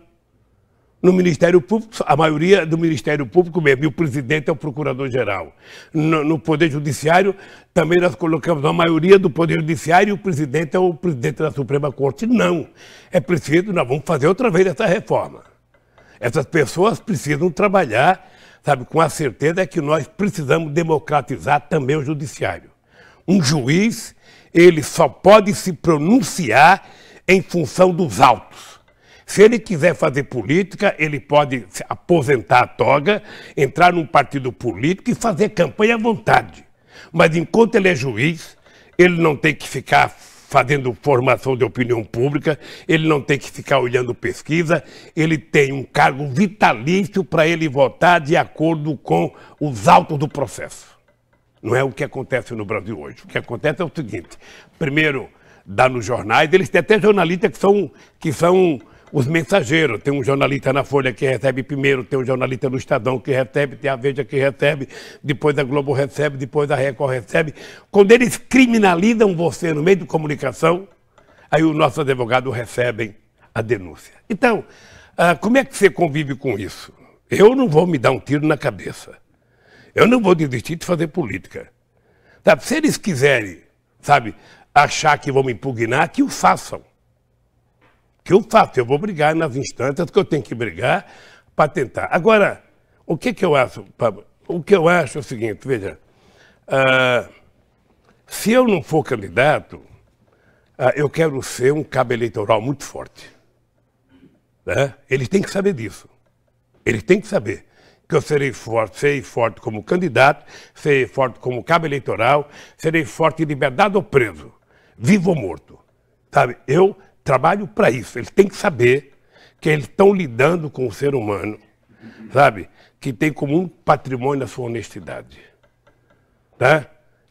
No Ministério Público, a maioria do Ministério Público mesmo, e o presidente é o procurador-geral. No, no, Poder Judiciário, também nós colocamos a maioria do Poder Judiciário e o presidente é o presidente da Suprema Corte. Não. É preciso, nós vamos fazer outra vez essa reforma. Essas pessoas precisam trabalhar, sabe, com a certeza é que nós precisamos democratizar também o Judiciário. Um juiz, ele só pode se pronunciar em função dos autos. Se ele quiser fazer política, ele pode aposentar a toga, entrar num partido político e fazer campanha à vontade. Mas enquanto ele é juiz, ele não tem que ficar fazendo formação de opinião pública, ele não tem que ficar olhando pesquisa, ele tem um cargo vitalício para ele votar de acordo com os autos do processo. Não é o que acontece no Brasil hoje. O que acontece é o seguinte: primeiro, dá nos jornais, eles têm até jornalistas que são, que são os mensageiros. Tem um jornalista na Folha que recebe primeiro, tem um jornalista no Estadão que recebe, tem a Veja que recebe, depois a Globo recebe, depois a Record recebe. Quando eles criminalizam você no meio de comunicação, aí os nossos advogados recebem a denúncia. Então, ah, como é que você convive com isso? Eu não vou me dar um tiro na cabeça. Eu não vou desistir de fazer política. Sabe? Se eles quiserem, sabe, achar que vão me impugnar, que o façam que eu faço, eu vou brigar nas instâncias que eu tenho que brigar para tentar. Agora, o que, que eu acho, Pablo? O que eu acho é o seguinte, veja, uh, se eu não for candidato, uh, eu quero ser um cabo eleitoral muito forte. Né? Eles têm que saber disso. Eles têm que saber que eu serei forte, serei forte como candidato, serei forte como cabo eleitoral, serei forte em liberdade ou preso, vivo ou morto. Sabe? Eu trabalho para isso. Eles têm que saber que eles estão lidando com o ser humano, sabe? Que tem como um patrimônio a sua honestidade. Tá?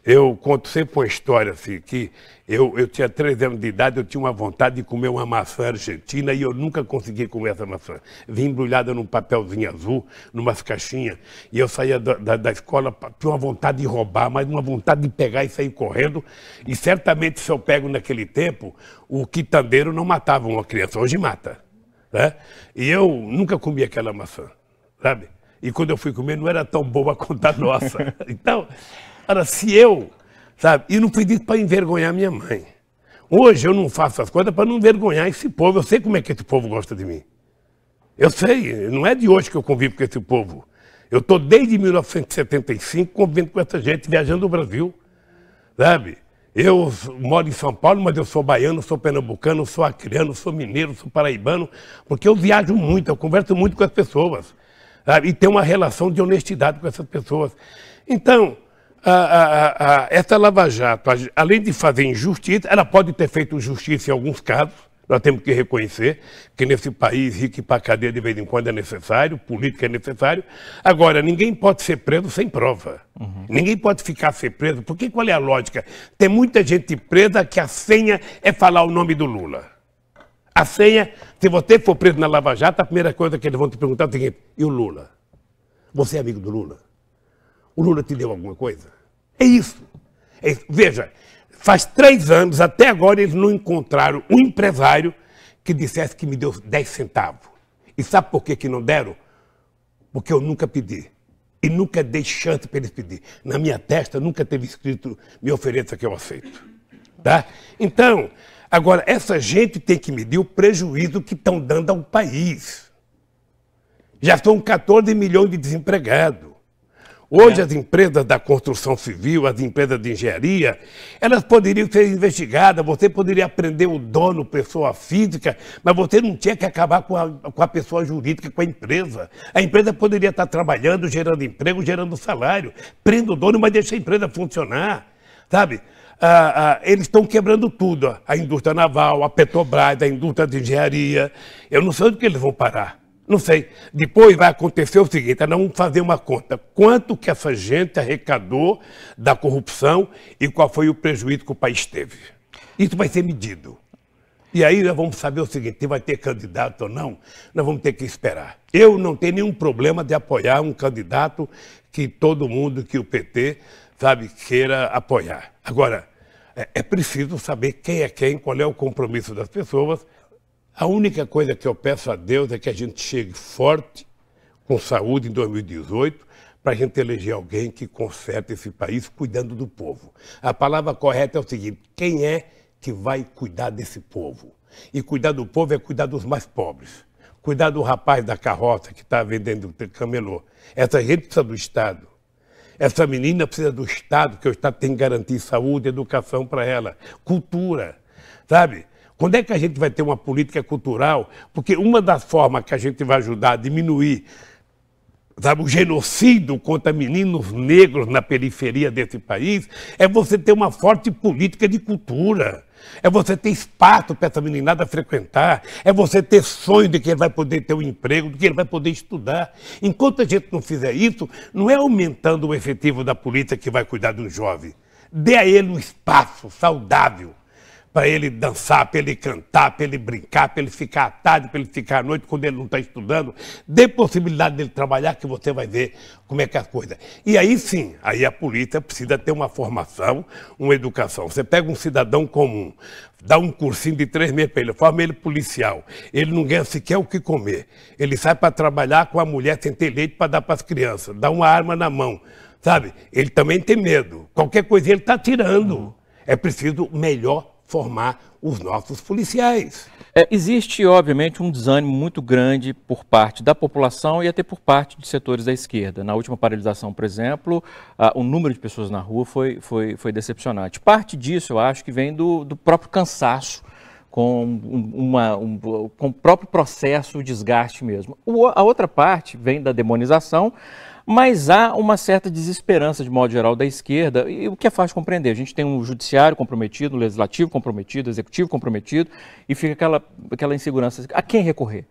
Eu conto sempre uma história assim, que eu, eu tinha três anos de idade, eu tinha uma vontade de comer uma maçã argentina e eu nunca consegui comer essa maçã. Vinha embrulhada num papelzinho azul, numas caixinhas, e eu saía da, da, da escola, tinha uma vontade de roubar, mas uma vontade de pegar e sair correndo. E certamente, se eu pego naquele tempo, o quitandeiro não matava uma criança, hoje mata. Né? E eu nunca comi aquela maçã, sabe? E quando eu fui comer, não era tão boa quanto a nossa. Então era se eu, sabe, e não dito para envergonhar minha mãe. Hoje eu não faço as coisas para não envergonhar esse povo. Eu sei como é que esse povo gosta de mim. Eu sei, não é de hoje que eu convivo com esse povo. Eu estou desde 1975 convivendo com essa gente, viajando o Brasil, sabe? Eu moro em São Paulo, mas eu sou baiano, sou pernambucano, sou acriano, sou mineiro, sou paraibano, porque eu viajo muito, eu converso muito com as pessoas, sabe? E tenho uma relação de honestidade com essas pessoas. Então, a, a, a, essa Lava Jato, além de fazer injustiça, ela pode ter feito justiça em alguns casos, nós temos que reconhecer que nesse país rico para a cadeia de vez em quando é necessário, política é necessário. Agora, ninguém pode ser preso sem prova. Uhum. Ninguém pode ficar ser preso. Porque qual é a lógica? Tem muita gente presa que a senha é falar o nome do Lula. A senha, se você for preso na Lava Jato, a primeira coisa que eles vão te perguntar é o seguinte: e o Lula? Você é amigo do Lula? O Lula te deu alguma coisa? É isso. é isso. Veja, faz três anos, até agora, eles não encontraram um empresário que dissesse que me deu 10 centavos. E sabe por que, que não deram? Porque eu nunca pedi. E nunca dei chance para eles pedir. Na minha testa nunca teve escrito me ofereça que eu aceito. Tá? Então, agora, essa gente tem que medir o prejuízo que estão dando ao país. Já são 14 milhões de desempregados. Hoje, é. as empresas da construção civil, as empresas de engenharia, elas poderiam ser investigadas, você poderia prender o dono, pessoa física, mas você não tinha que acabar com a, com a pessoa jurídica, com a empresa. A empresa poderia estar trabalhando, gerando emprego, gerando salário. Prenda o dono, mas deixa a empresa funcionar. Sabe? Ah, ah, eles estão quebrando tudo. A indústria naval, a Petrobras, a indústria de engenharia. Eu não sei onde que eles vão parar. Não sei. Depois vai acontecer o seguinte: é nós vamos fazer uma conta. Quanto que essa gente arrecadou da corrupção e qual foi o prejuízo que o país teve? Isso vai ser medido. E aí nós vamos saber o seguinte: se vai ter candidato ou não, nós vamos ter que esperar. Eu não tenho nenhum problema de apoiar um candidato que todo mundo, que o PT, sabe, queira apoiar. Agora, é, é preciso saber quem é quem, qual é o compromisso das pessoas a única coisa que eu peço a Deus é que a gente chegue forte, com saúde em 2018, para a gente eleger alguém que conserte esse país cuidando do povo. A palavra correta é o seguinte: quem é que vai cuidar desse povo? E cuidar do povo é cuidar dos mais pobres cuidar do rapaz da carroça que está vendendo camelô. Essa gente precisa do Estado. Essa menina precisa do Estado, que o Estado tem que garantir saúde, educação para ela, cultura, sabe? Quando é que a gente vai ter uma política cultural? Porque uma das formas que a gente vai ajudar a diminuir sabe, o genocídio contra meninos negros na periferia desse país é você ter uma forte política de cultura. É você ter espaço para essa meninada frequentar, é você ter sonho de que ele vai poder ter um emprego, de que ele vai poder estudar. Enquanto a gente não fizer isso, não é aumentando o efetivo da polícia que vai cuidar de um jovem. Dê a ele um espaço saudável para ele dançar, para ele cantar, para ele brincar, para ele ficar à tarde, para ele ficar à noite, quando ele não está estudando. Dê possibilidade dele trabalhar, que você vai ver como é que é a coisa. E aí sim, aí a polícia precisa ter uma formação, uma educação. Você pega um cidadão comum, dá um cursinho de três meses para ele, forma ele policial. Ele não ganha sequer o que comer. Ele sai para trabalhar com a mulher sem ter leite para dar para as crianças, dá uma arma na mão sabe? Ele também tem medo. Qualquer coisa ele está tirando. É preciso melhor formar os nossos policiais. É, existe, obviamente, um desânimo muito grande por parte da população e até por parte de setores da esquerda. Na última paralisação, por exemplo, a, o número de pessoas na rua foi, foi, foi decepcionante. Parte disso, eu acho, que vem do, do próprio cansaço com, uma, um, com o próprio processo, o desgaste mesmo. O, a outra parte vem da demonização mas há uma certa desesperança, de modo geral, da esquerda, e o que é fácil compreender. A gente tem um judiciário comprometido, um legislativo comprometido, um executivo comprometido, e fica aquela, aquela insegurança. A quem recorrer?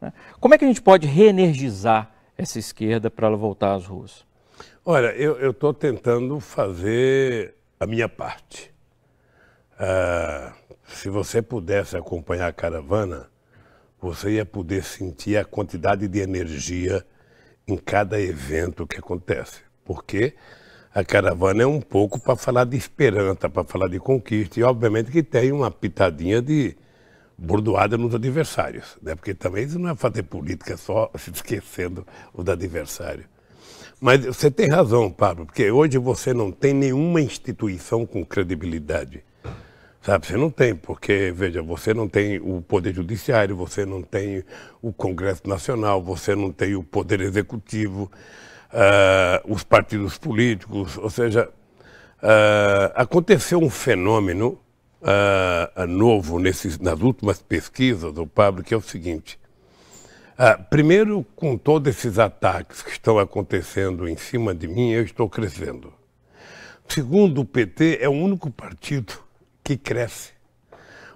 Né? Como é que a gente pode reenergizar essa esquerda para ela voltar às ruas? Olha, eu estou tentando fazer a minha parte. Ah, se você pudesse acompanhar a caravana, você ia poder sentir a quantidade de energia em cada evento que acontece, porque a caravana é um pouco para falar de esperança, para falar de conquista, e obviamente que tem uma pitadinha de bordoada nos adversários, né? porque também isso não é fazer política só se esquecendo o do adversário. Mas você tem razão, Pablo, porque hoje você não tem nenhuma instituição com credibilidade. Sabe, você não tem, porque, veja, você não tem o Poder Judiciário, você não tem o Congresso Nacional, você não tem o Poder Executivo, uh, os partidos políticos, ou seja, uh, aconteceu um fenômeno uh, novo nesses, nas últimas pesquisas do Pablo, que é o seguinte. primeiro, com todos esses ataques que estão acontecendo em cima de mim, eu estou crescendo. Segundo, o PT é o único partido que cresce.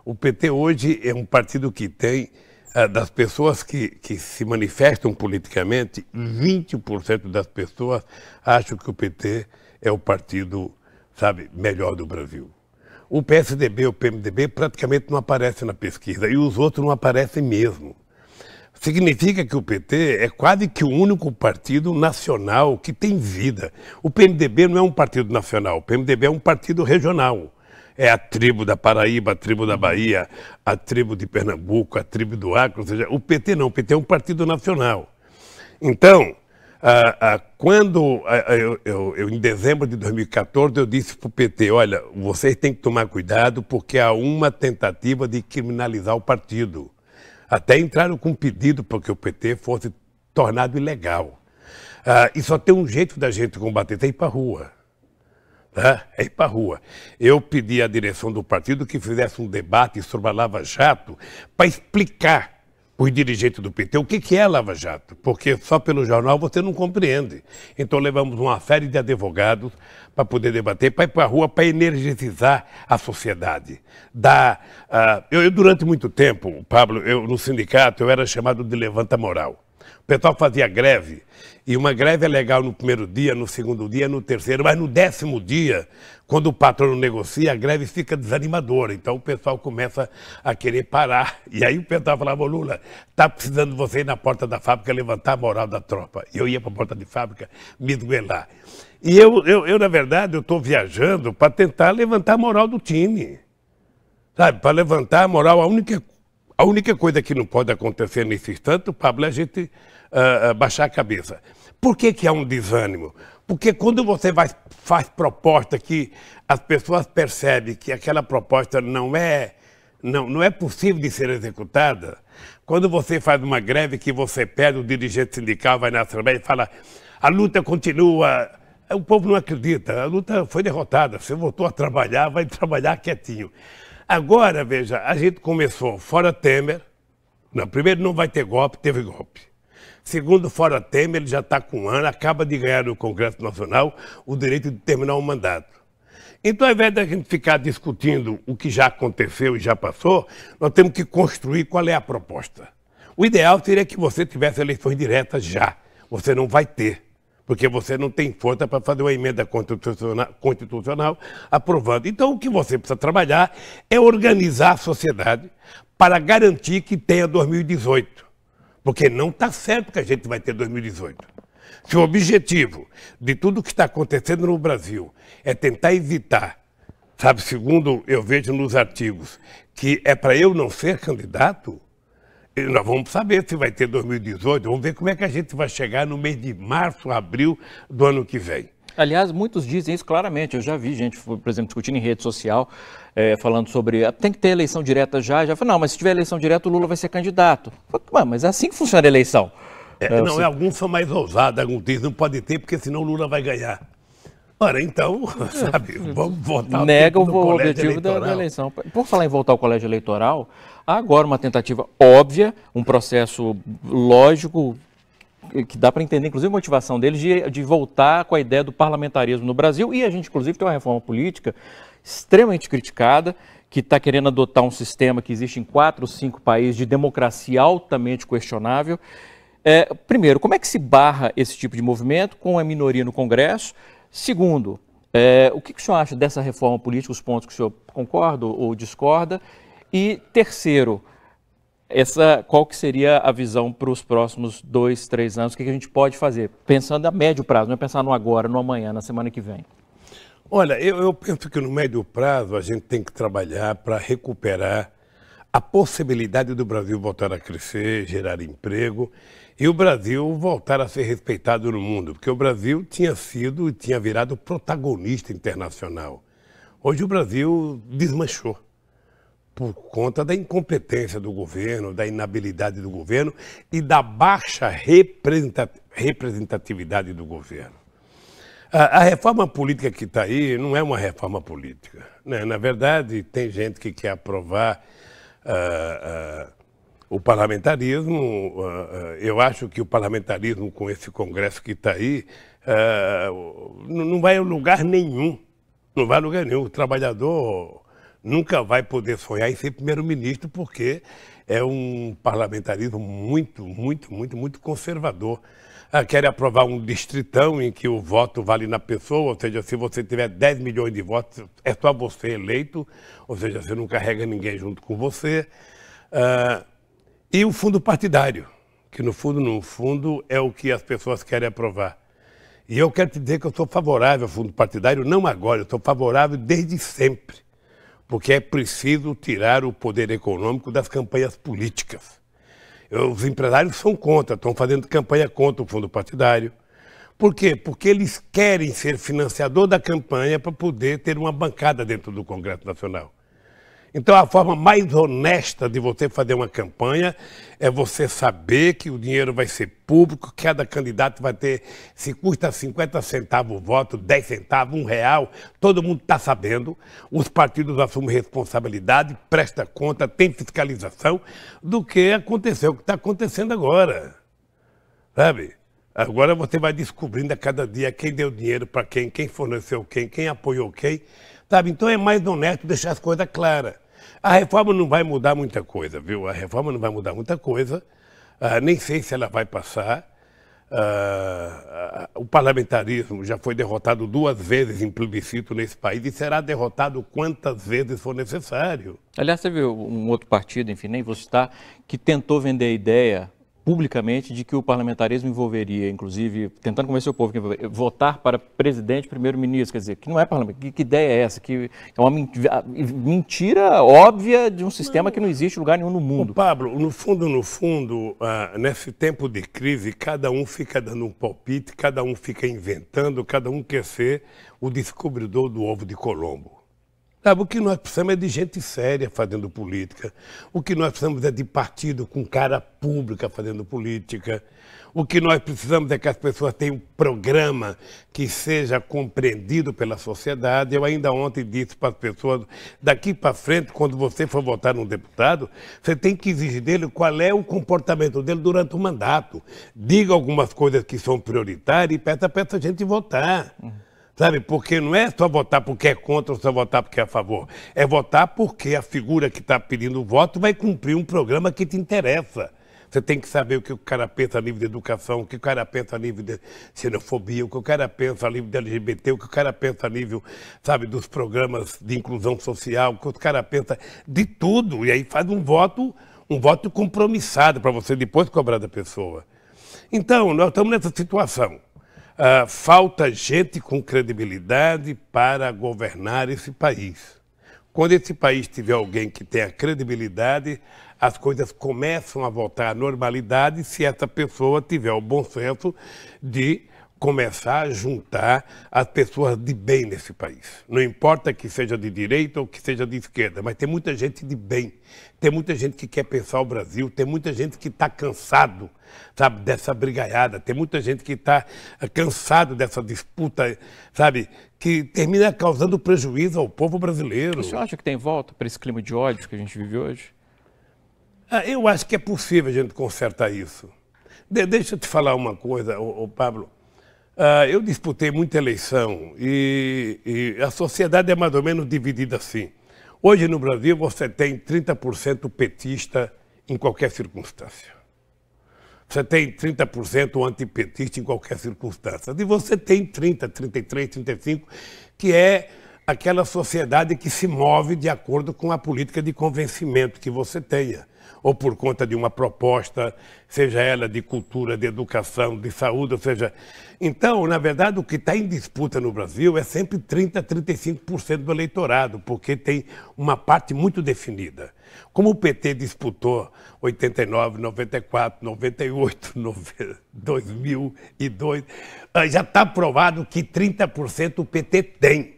O PT hoje é um partido que tem, eh, das pessoas que, que se manifestam politicamente, 20% das pessoas acham que o PT é o partido, sabe, melhor do Brasil. O PSDB, o PMDB praticamente não aparece na pesquisa e os outros não aparecem mesmo. Significa que o PT é quase que o único partido nacional que tem vida. O PMDB não é um partido nacional, o PMDB é um partido regional é a tribo da Paraíba, a tribo da Bahia, a tribo de Pernambuco, a tribo do Acre, ou seja, o PT não, o PT é um partido nacional. Então, quando eu, eu, eu, em dezembro de 2014 eu disse para o PT, olha, vocês têm que tomar cuidado porque há uma tentativa de criminalizar o partido. Até entraram com um pedido para que o PT fosse tornado ilegal. Ah, e só tem um jeito da gente combater, tem é ir para a rua é ir para a rua. Eu pedi à direção do partido que fizesse um debate sobre a Lava Jato para explicar para os dirigentes do PT o que, é Lava Jato, porque só pelo jornal você não compreende. Então levamos uma série de advogados para poder debater, para ir para a rua, para energizar a sociedade. Da, uh, eu, eu, durante muito tempo, Pablo, eu, no sindicato, eu era chamado de levanta moral pessoal fazia greve. E uma greve é legal no primeiro dia, no segundo dia, no terceiro, mas no décimo dia, quando o patrono negocia, a greve fica desanimadora. Então o pessoal começa a querer parar. E aí o pessoal falava, Lula, tá precisando você ir na porta da fábrica levantar a moral da tropa. E eu ia para a porta de fábrica me esguelar. E eu, eu, eu, na verdade, eu estou viajando para tentar levantar a moral do time. Sabe, para levantar a moral, a única, a única coisa que não pode acontecer nesse instante, Pablo, é a gente baixar a cabeça. Por que, que há um desânimo? Porque quando você vai, faz proposta que as pessoas percebem que aquela proposta não é, não, não é possível de ser executada, quando você faz uma greve que você perde, o dirigente sindical vai na Assembleia e fala a luta continua, o povo não acredita, a luta foi derrotada, você voltou a trabalhar, vai trabalhar quietinho. Agora, veja, a gente começou fora Temer, na primeiro não vai ter golpe, teve golpe. Segundo Fora Temer, ele já está com um ano, acaba de ganhar no Congresso Nacional o direito de terminar o um mandato. Então, ao invés a gente ficar discutindo o que já aconteceu e já passou, nós temos que construir qual é a proposta. O ideal seria que você tivesse eleições diretas já. Você não vai ter, porque você não tem força para fazer uma emenda constitucional, constitucional aprovando. Então, o que você precisa trabalhar é organizar a sociedade para garantir que tenha 2018. Porque não está certo que a gente vai ter 2018. Se o objetivo de tudo que está acontecendo no Brasil é tentar evitar, sabe, segundo eu vejo nos artigos, que é para eu não ser candidato, nós vamos saber se vai ter 2018, vamos ver como é que a gente vai chegar no mês de março, abril do ano que vem. Aliás, muitos dizem isso claramente. Eu já vi gente, por exemplo, discutindo em rede social, é, falando sobre ah, tem que ter eleição direta já. Já falou, não, mas se tiver eleição direta, o Lula vai ser candidato. Falei, mas é assim que funciona a eleição. É, é não, é, alguns são mais ousados, alguns dizem, não pode ter, porque senão o Lula vai ganhar. Ora, então, sabe, hum. vamos votar. Nega o, o objetivo da, da, eleição. Por falar em voltar ao colégio eleitoral, há agora uma tentativa óbvia, um processo lógico, que dá para entender, inclusive, a motivação deles de, de voltar com a ideia do parlamentarismo no Brasil. E a gente, inclusive, tem uma reforma política extremamente criticada, que está querendo adotar um sistema que existe em quatro ou cinco países de democracia altamente questionável. É, primeiro, como é que se barra esse tipo de movimento com a minoria no Congresso? Segundo, é, o que, que o senhor acha dessa reforma política, os pontos que o senhor concorda ou discorda? E terceiro, essa, qual que seria a visão para os próximos dois, três anos? O que, que, a gente pode fazer? Pensando a médio prazo, não é pensar no agora, no amanhã, na semana que vem. Olha, eu, eu penso que no médio prazo a gente tem que trabalhar para recuperar a possibilidade do Brasil voltar a crescer, gerar emprego e o Brasil voltar a ser respeitado no mundo, porque o Brasil tinha sido, tinha virado protagonista internacional. Hoje o Brasil desmanchou por conta da incompetência do governo, da inabilidade do governo e da baixa representatividade do governo. A, a reforma política que está aí não é uma reforma política. Né? Na verdade, tem gente que quer aprovar uh, uh, o parlamentarismo. Uh, eu acho que o parlamentarismo, com esse Congresso que está aí, não vai a lugar nenhum. Não vai a lugar nenhum. O trabalhador nunca vai poder sonhar em ser primeiro-ministro, porque é um parlamentarismo muito, muito, muito, muito conservador. Ah, aprovar um distritão em que o voto vale na pessoa, ou seja, se você tiver 10 milhões de votos, é só você eleito, ou seja, você não carrega ninguém junto com você. Ah, e o fundo partidário, que no fundo, no fundo, é o que as pessoas querem aprovar. E eu quero te dizer que eu sou favorável ao fundo partidário, não agora, eu sou favorável desde sempre porque é preciso tirar o poder econômico das campanhas políticas. Os empresários são contra, estão fazendo campanha contra o fundo partidário. Por quê? Porque eles querem ser financiador da campanha para poder ter uma bancada dentro do Congresso Nacional. Então, a forma mais honesta de você fazer uma campanha é você saber que o dinheiro vai ser público, cada candidato vai ter, se custa 50 centavos o voto, 10 centavos, um real, todo mundo está sabendo. Os partidos assumem responsabilidade, presta conta, tem fiscalização do que aconteceu, o que está acontecendo agora. Sabe? Agora você vai descobrindo a cada dia quem deu dinheiro para quem, quem forneceu quem, quem apoiou quem. Sabe? Então é mais honesto deixar as coisas claras. A reforma não vai mudar muita coisa, viu? A reforma não vai mudar muita coisa. Uh, nem sei se ela vai passar. Uh, uh, o parlamentarismo já foi derrotado duas vezes em plebiscito nesse país e será derrotado quantas vezes for necessário. Aliás, teve um outro partido, enfim, nem vou citar, que tentou vender a ideia publicamente de que o parlamentarismo envolveria, inclusive, tentando convencer o povo que votar para presidente e primeiro-ministro, quer dizer, que não é parlamento, que, que, ideia é essa? Que é uma mentira óbvia de um sistema não. que não existe em lugar nenhum no mundo. Ô Pablo, no fundo, no fundo, ah, nesse tempo de crise, cada um fica dando um palpite, cada um fica inventando, cada um quer ser o descobridor do ovo de Colombo. Sabe, o que nós precisamos é de gente séria fazendo política. O que nós precisamos é de partido com cara pública fazendo política. O que nós precisamos é que as pessoas tenham um programa que seja compreendido pela sociedade. Eu ainda ontem disse para as pessoas, daqui para frente, quando você for votar num deputado, você tem que exigir dele qual é o comportamento dele durante o mandato. Diga algumas coisas que são prioritárias e peça para essa gente votar. Uhum. Sabe, porque não é só votar porque é contra ou só votar porque é a favor. É votar porque a figura que está pedindo o voto vai cumprir um programa que te interessa. Você tem que saber o que o cara pensa a nível de educação, o que o cara pensa a nível de xenofobia, o que o cara pensa a nível de LGBT, o que o cara pensa a nível, sabe, dos programas de inclusão social, o que o cara pensa de tudo. E aí faz um voto, um voto compromissado para você depois cobrar da pessoa. Então, nós estamos nessa situação. Uh, falta gente com credibilidade para governar esse país. Quando esse país tiver alguém que tenha credibilidade, as coisas começam a voltar à normalidade se essa pessoa tiver o bom senso de começar a juntar as pessoas de bem nesse país. Não importa que seja de direita ou que seja de esquerda, mas tem muita gente de bem. Tem muita gente que quer pensar o Brasil, tem muita gente que está cansado, sabe, dessa brigaiada, tem muita gente que está eh, cansado dessa disputa, sabe, que termina causando prejuízo ao povo brasileiro. O senhor acha que tem volta para esse clima de ódio que a gente vive hoje? Ah, eu acho que é possível a gente consertar isso. De deixa eu te falar uma coisa, ô, ô Pablo. Ah, eu disputei muita eleição e, e, a sociedade é mais ou menos dividida assim. Hoje no Brasil você tem 30% petista em qualquer circunstância. Você tem 30% antipetista em qualquer circunstância. E você tem 30, 33, 35, que é aquela sociedade que se move de acordo com a política de convencimento que você tenha ou por conta de uma proposta, seja ela de cultura, de educação, de saúde, ou seja. Então, na verdade, o que está em disputa no Brasil é sempre 30%, 35% do eleitorado, porque tem uma parte muito definida. Como o PT disputou 89, 94, 98, 2002, já está provado que 30% o PT tem.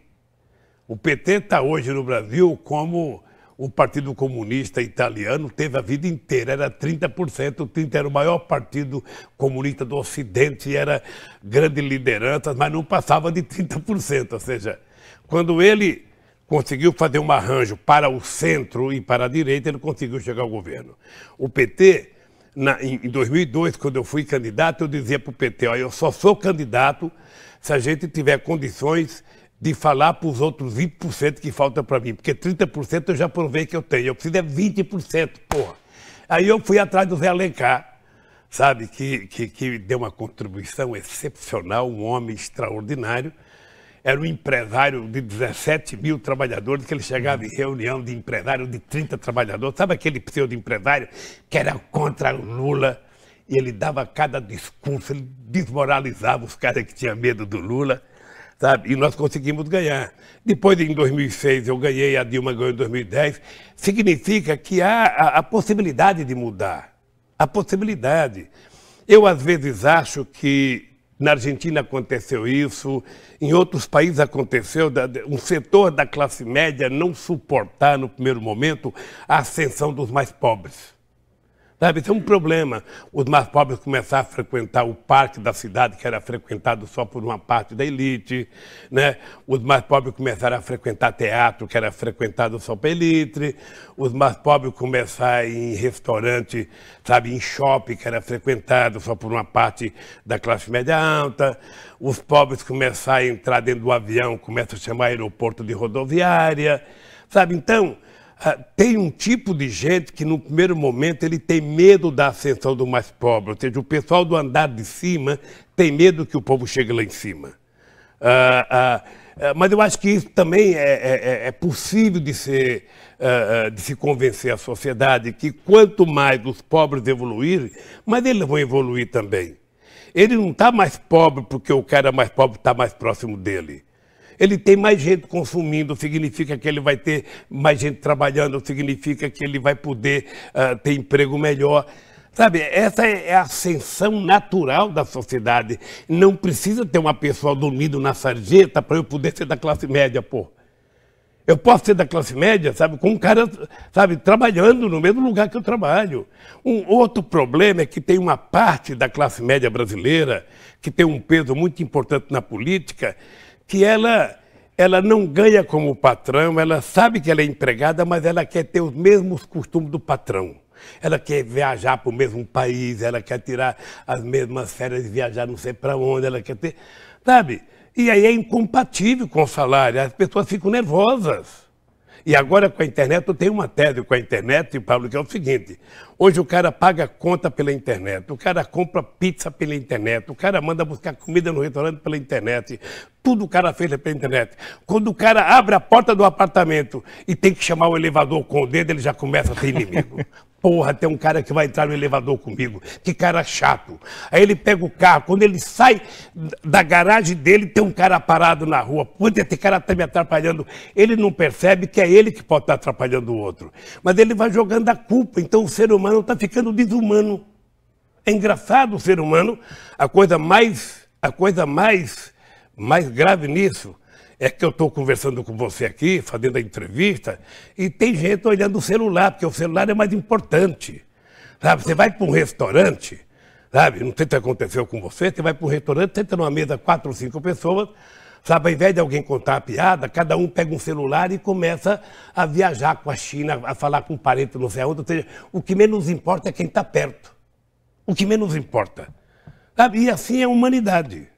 O PT está hoje no Brasil como o Partido Comunista Italiano teve a vida inteira, era 30%, 30% era o maior partido comunista do Ocidente, era grande liderança, mas não passava de 30%. Ou seja, quando ele conseguiu fazer um arranjo para o centro e para a direita, ele conseguiu chegar ao governo. O PT, na, em 2002, quando eu fui candidato, eu dizia para o PT, Olha, eu só sou candidato se a gente tiver condições de falar para os outros 20% que falta para mim, porque 30% eu já provei que eu tenho, eu preciso é 20%, porra. Aí eu fui atrás do Zé Alencar, sabe, que, que, que deu uma contribuição excepcional, um homem extraordinário. Era um empresário de 17 mil trabalhadores, que ele chegava em reunião de empresário de 30 trabalhadores. Sabe aquele pseudo-empresário que era contra o Lula? E ele dava cada discurso, ele desmoralizava os caras que tinham medo do Lula sabe? E nós conseguimos ganhar. Depois, em 2006, eu ganhei, a Dilma ganhou em 2010. Significa que há a, a possibilidade de mudar. A possibilidade. Eu, às vezes, acho que na Argentina aconteceu isso, em outros países aconteceu, um setor da classe média não suportar, no primeiro momento, a ascensão dos mais pobres. Sabe, isso é um problema. Os mais pobres começaram a frequentar o parque da cidade, que era frequentado só por uma parte da elite. Né? Os mais pobres começaram a frequentar teatro, que era frequentado só pela elite. Os mais pobres começaram em restaurante, sabe, em shopping, que era frequentado só por uma parte da classe média alta. Os pobres começaram a entrar dentro do avião, começam a chamar aeroporto de rodoviária. Sabe, então ah, tem um tipo de gente que no primeiro momento ele tem medo da ascensão do mais pobre, ou seja, o pessoal do andar de cima tem medo que o povo chegue lá em cima. Ah, ah, mas eu acho que isso também é, é, é, é possível de, ser, de se convencer a sociedade que quanto mais os pobres evoluírem, mas eles vão evoluir também. Ele não está mais pobre porque o cara mais pobre está mais próximo dele. Ele tem mais gente consumindo, significa que ele vai ter mais gente trabalhando, significa que ele vai poder uh, ter emprego melhor. Sabe, essa é, é a ascensão natural da sociedade. Não precisa ter uma pessoa dormindo na sarjeta para eu poder ser da classe média, pô. Eu posso ser da classe média, sabe, com um cara, sabe, trabalhando no mesmo lugar que eu trabalho. Um outro problema é que tem uma parte da classe média brasileira que tem um peso muito importante na política que ela, ela não ganha como patrão, ela sabe que ela é empregada, mas ela quer ter os mesmos costumes do patrão. Ela quer viajar para o mesmo país, ela quer tirar as mesmas férias e viajar não sei para onde, ela quer ter. Sabe? E aí é incompatível com o salário, as pessoas ficam nervosas. E agora com a internet, eu tenho uma tese com a internet, Pablo, que é o seguinte: hoje o cara paga conta pela internet, o cara compra pizza pela internet, o cara manda buscar comida no restaurante pela internet, tudo o cara fez pela internet. Quando o cara abre a porta do apartamento e tem que chamar o elevador com o dedo, ele já começa a ter inimigo. Porra, tem um cara que vai entrar no elevador comigo. Que cara chato. Aí ele pega o carro. Quando ele sai da garagem dele, tem um cara parado na rua. Puta, esse cara tá me atrapalhando. Ele não percebe que é ele que pode estar tá atrapalhando o outro. Mas ele vai jogando a culpa. Então o ser humano está ficando desumano. É engraçado o ser humano. A coisa mais, a coisa mais, mais grave nisso é que eu estou conversando com você aqui, fazendo a entrevista, e tem gente olhando o celular, porque o celular é mais importante. Sabe? Você vai para um restaurante, sabe? Não sei se aconteceu com você, você vai para um restaurante, senta numa mesa quatro ou cinco pessoas, sabe? Ao invés de alguém contar a piada, cada um pega um celular e começa a viajar com a China, a falar com um parente, não sei Ou seja, o que menos importa é quem está perto. O que menos importa. Sabe? E assim é a humanidade.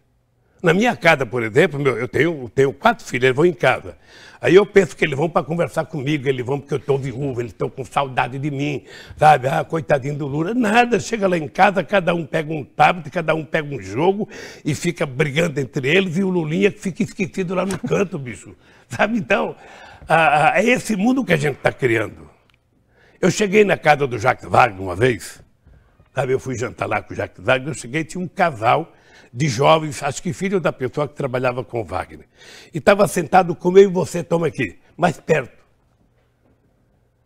Na minha casa, por exemplo, meu, eu tenho, tenho quatro filhos, eles vão em casa. Aí eu penso que eles vão para conversar comigo, eles vão porque eu estou viúvo, eles estão com saudade de mim, sabe? Ah, coitadinho do Lula. Nada, chega lá em casa, cada um pega um tablet, cada um pega um jogo e fica brigando entre eles e o Lulinha fica esquecido lá no canto, bicho. Sabe? Então, ah, é esse mundo que a gente está criando. Eu cheguei na casa do Jacques Wagner uma vez, sabe? Eu fui jantar lá com o Jacques Wagner, eu cheguei, tinha um casal de jovens, acho que filho da pessoa que trabalhava com Wagner. E estava sentado com eu e você toma aqui, mais perto.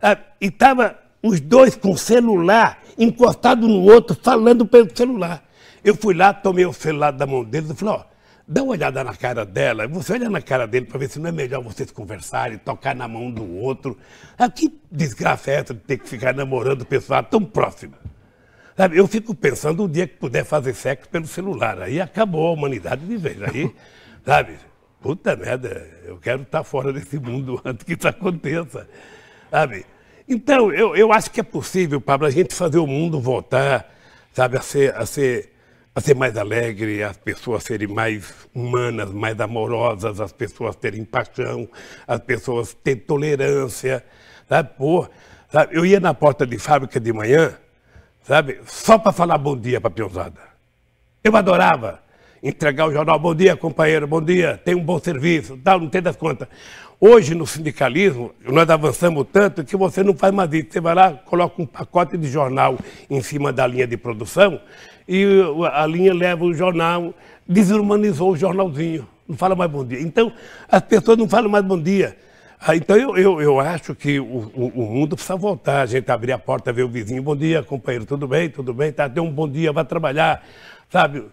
Ah, e estava os dois com celular, encostado no outro, falando pelo celular. Eu fui lá, tomei o celular da mão deles e falei, ó, dá uma olhada na cara dela, você olha na cara dele para ver se não é melhor vocês conversarem, tocar na mão do outro. Ah, que desgraça é essa de ter que ficar namorando o pessoal tão próximo? Sabe, eu fico pensando o dia que puder fazer sexo pelo celular. Aí acabou a humanidade de vez. Aí, sabe, puta merda, eu quero estar fora desse mundo antes que isso aconteça. Sabe? Então, eu, eu acho que é possível, Pablo, a gente fazer o mundo voltar, sabe, a ser, a ser a ser mais alegre, as pessoas serem mais humanas, mais amorosas, as pessoas terem paixão, as pessoas terem tolerância. Sabe? Pô, sabe? Eu ia na porta de fábrica de manhã, sabe? Só para falar bom dia para a peãozada. Eu adorava entregar o jornal, bom dia companheiro, bom dia, tem um bom serviço, tal, não tem das contas. Hoje no sindicalismo, nós avançamos tanto que você não faz mais isso. Você vai lá, coloca um pacote de jornal em cima da linha de produção e a linha leva o jornal, desumanizou o jornalzinho, não fala mais bom dia. Então, as pessoas não falam mais bom dia. Ah, então eu, eu, eu acho que o, o, mundo precisa voltar, a gente abrir a porta, ver o vizinho, bom dia, companheiro, tudo bem, tudo bem, tá, dê um bom dia, vai trabalhar, sabe?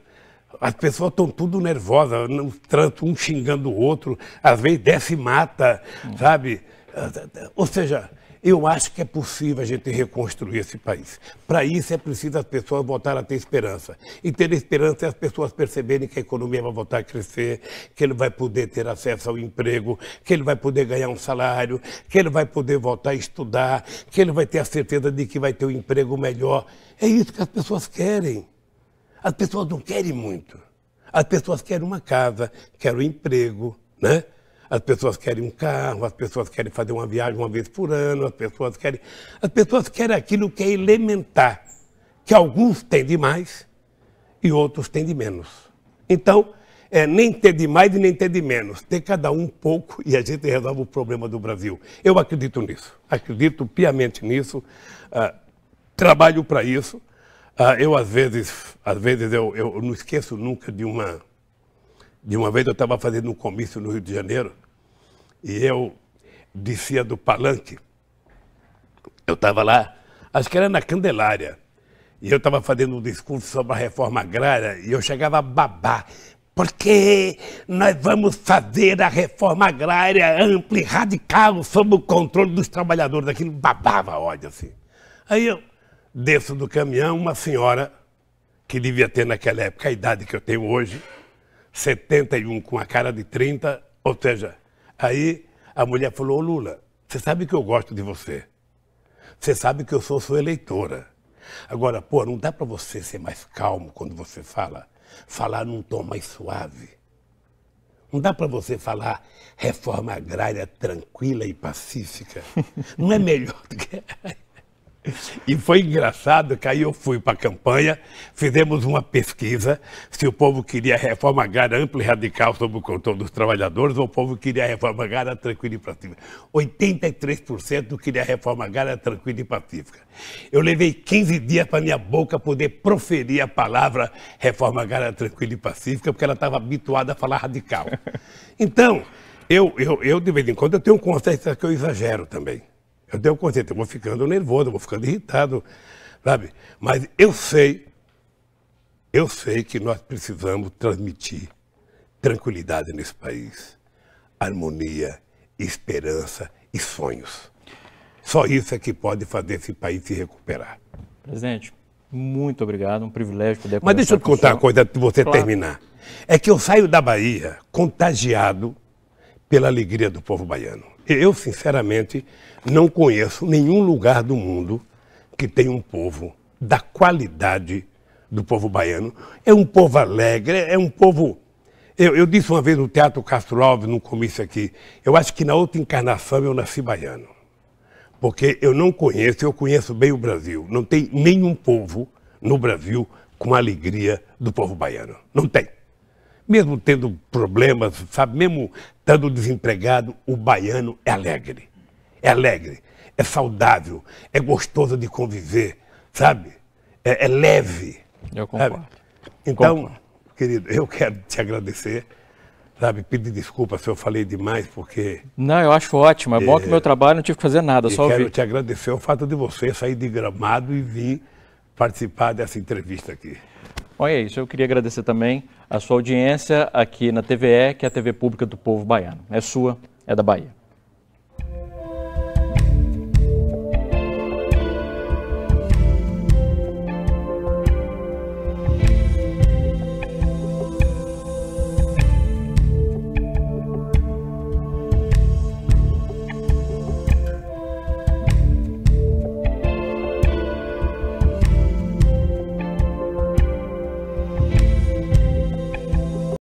As pessoas estão tudo nervosas, no trânsito, um xingando o outro, às vezes desce e mata, hum. sabe? Ah, tá, tá. Ou seja, eu acho que é possível a gente reconstruir esse país. Para isso é preciso as pessoas voltarem a ter esperança. E ter esperança é as pessoas perceberem que a economia vai voltar a crescer, que ele vai poder ter acesso ao emprego, que ele vai poder ganhar um salário, que ele vai poder voltar a estudar, que ele vai ter a certeza de que vai ter um emprego melhor. É isso que as pessoas querem. As pessoas não querem muito. As pessoas querem uma casa, querem um emprego, né? As pessoas querem um carro, as pessoas querem fazer uma viagem uma vez por ano, as pessoas querem. As pessoas querem aquilo que é elementar, que alguns têm de mais e outros têm de menos. Então, é, nem ter de mais e nem ter de menos. Ter cada um pouco e a gente resolve o problema do Brasil. Eu acredito nisso, acredito piamente nisso, ah, trabalho para isso. Ah, eu, às vezes, às vezes eu, eu não esqueço nunca de uma. De uma vez eu estava fazendo um comício no Rio de Janeiro e eu descia do palanque. Eu estava lá, acho que era na Candelária. E eu estava fazendo um discurso sobre a reforma agrária e eu chegava a babar. Porque nós vamos fazer a reforma agrária ampla e radical sob o controle dos trabalhadores. Aquilo babava ódio, assim. Aí eu desço do caminhão, uma senhora que devia ter naquela época a idade que eu tenho hoje, 71 com a cara de 30, ou seja, Aí a mulher falou: Ô Lula, você sabe que eu gosto de você. Você sabe que eu sou sua eleitora. Agora, pô, não dá para você ser mais calmo quando você fala? Falar num tom mais suave. Não dá para você falar reforma agrária tranquila e pacífica. Não é melhor do que. E foi engraçado que aí eu fui para a campanha, fizemos uma pesquisa se o povo queria reforma agrária ampla e radical sob o controle dos trabalhadores ou o povo queria reforma agrária tranquila e pacífica. 83% queria reforma agrária tranquila e pacífica. Eu levei 15 dias para minha boca poder proferir a palavra reforma agrária tranquila e pacífica, porque ela estava habituada a falar radical. Então, eu, eu, eu de vez em quando, eu tenho consciência que eu exagero também. Eu tenho consciência, eu vou ficando nervoso, eu vou ficando irritado, sabe? Mas eu sei, eu sei que nós precisamos transmitir tranquilidade nesse país, harmonia, esperança e sonhos. Só isso é que pode fazer esse país se recuperar. Presidente, muito obrigado, um privilégio poder Mas deixa eu te contar uma coisa antes de você claro. terminar. É que eu saio da Bahia contagiado pela alegria do povo baiano. Eu, sinceramente, não conheço nenhum lugar do mundo que tenha um povo da qualidade do povo baiano. É um povo alegre, é um povo. Eu, eu disse uma vez no Teatro Castro Alves, num comício aqui, eu acho que na outra encarnação eu nasci baiano. Porque eu não conheço, eu conheço bem o Brasil. Não tem nenhum povo no Brasil com a alegria do povo baiano. Não tem. Mesmo tendo problemas, sabe, mesmo estando desempregado, o baiano é alegre é alegre, é saudável, é gostoso de conviver, sabe? É, é leve. Eu concordo. Então, concordo. querido, eu quero te agradecer. Sabe, pedir desculpa se eu falei demais, porque. Não, eu acho ótimo. É, é bom que é. meu trabalho não tive que fazer nada, só quero te agradecer o fato de você sair de gramado e vir participar dessa entrevista aqui. Olha isso. Eu queria agradecer também a sua audiência aqui na TVE, que é a TV Pública do Povo Baiano. É sua, é da Bahia.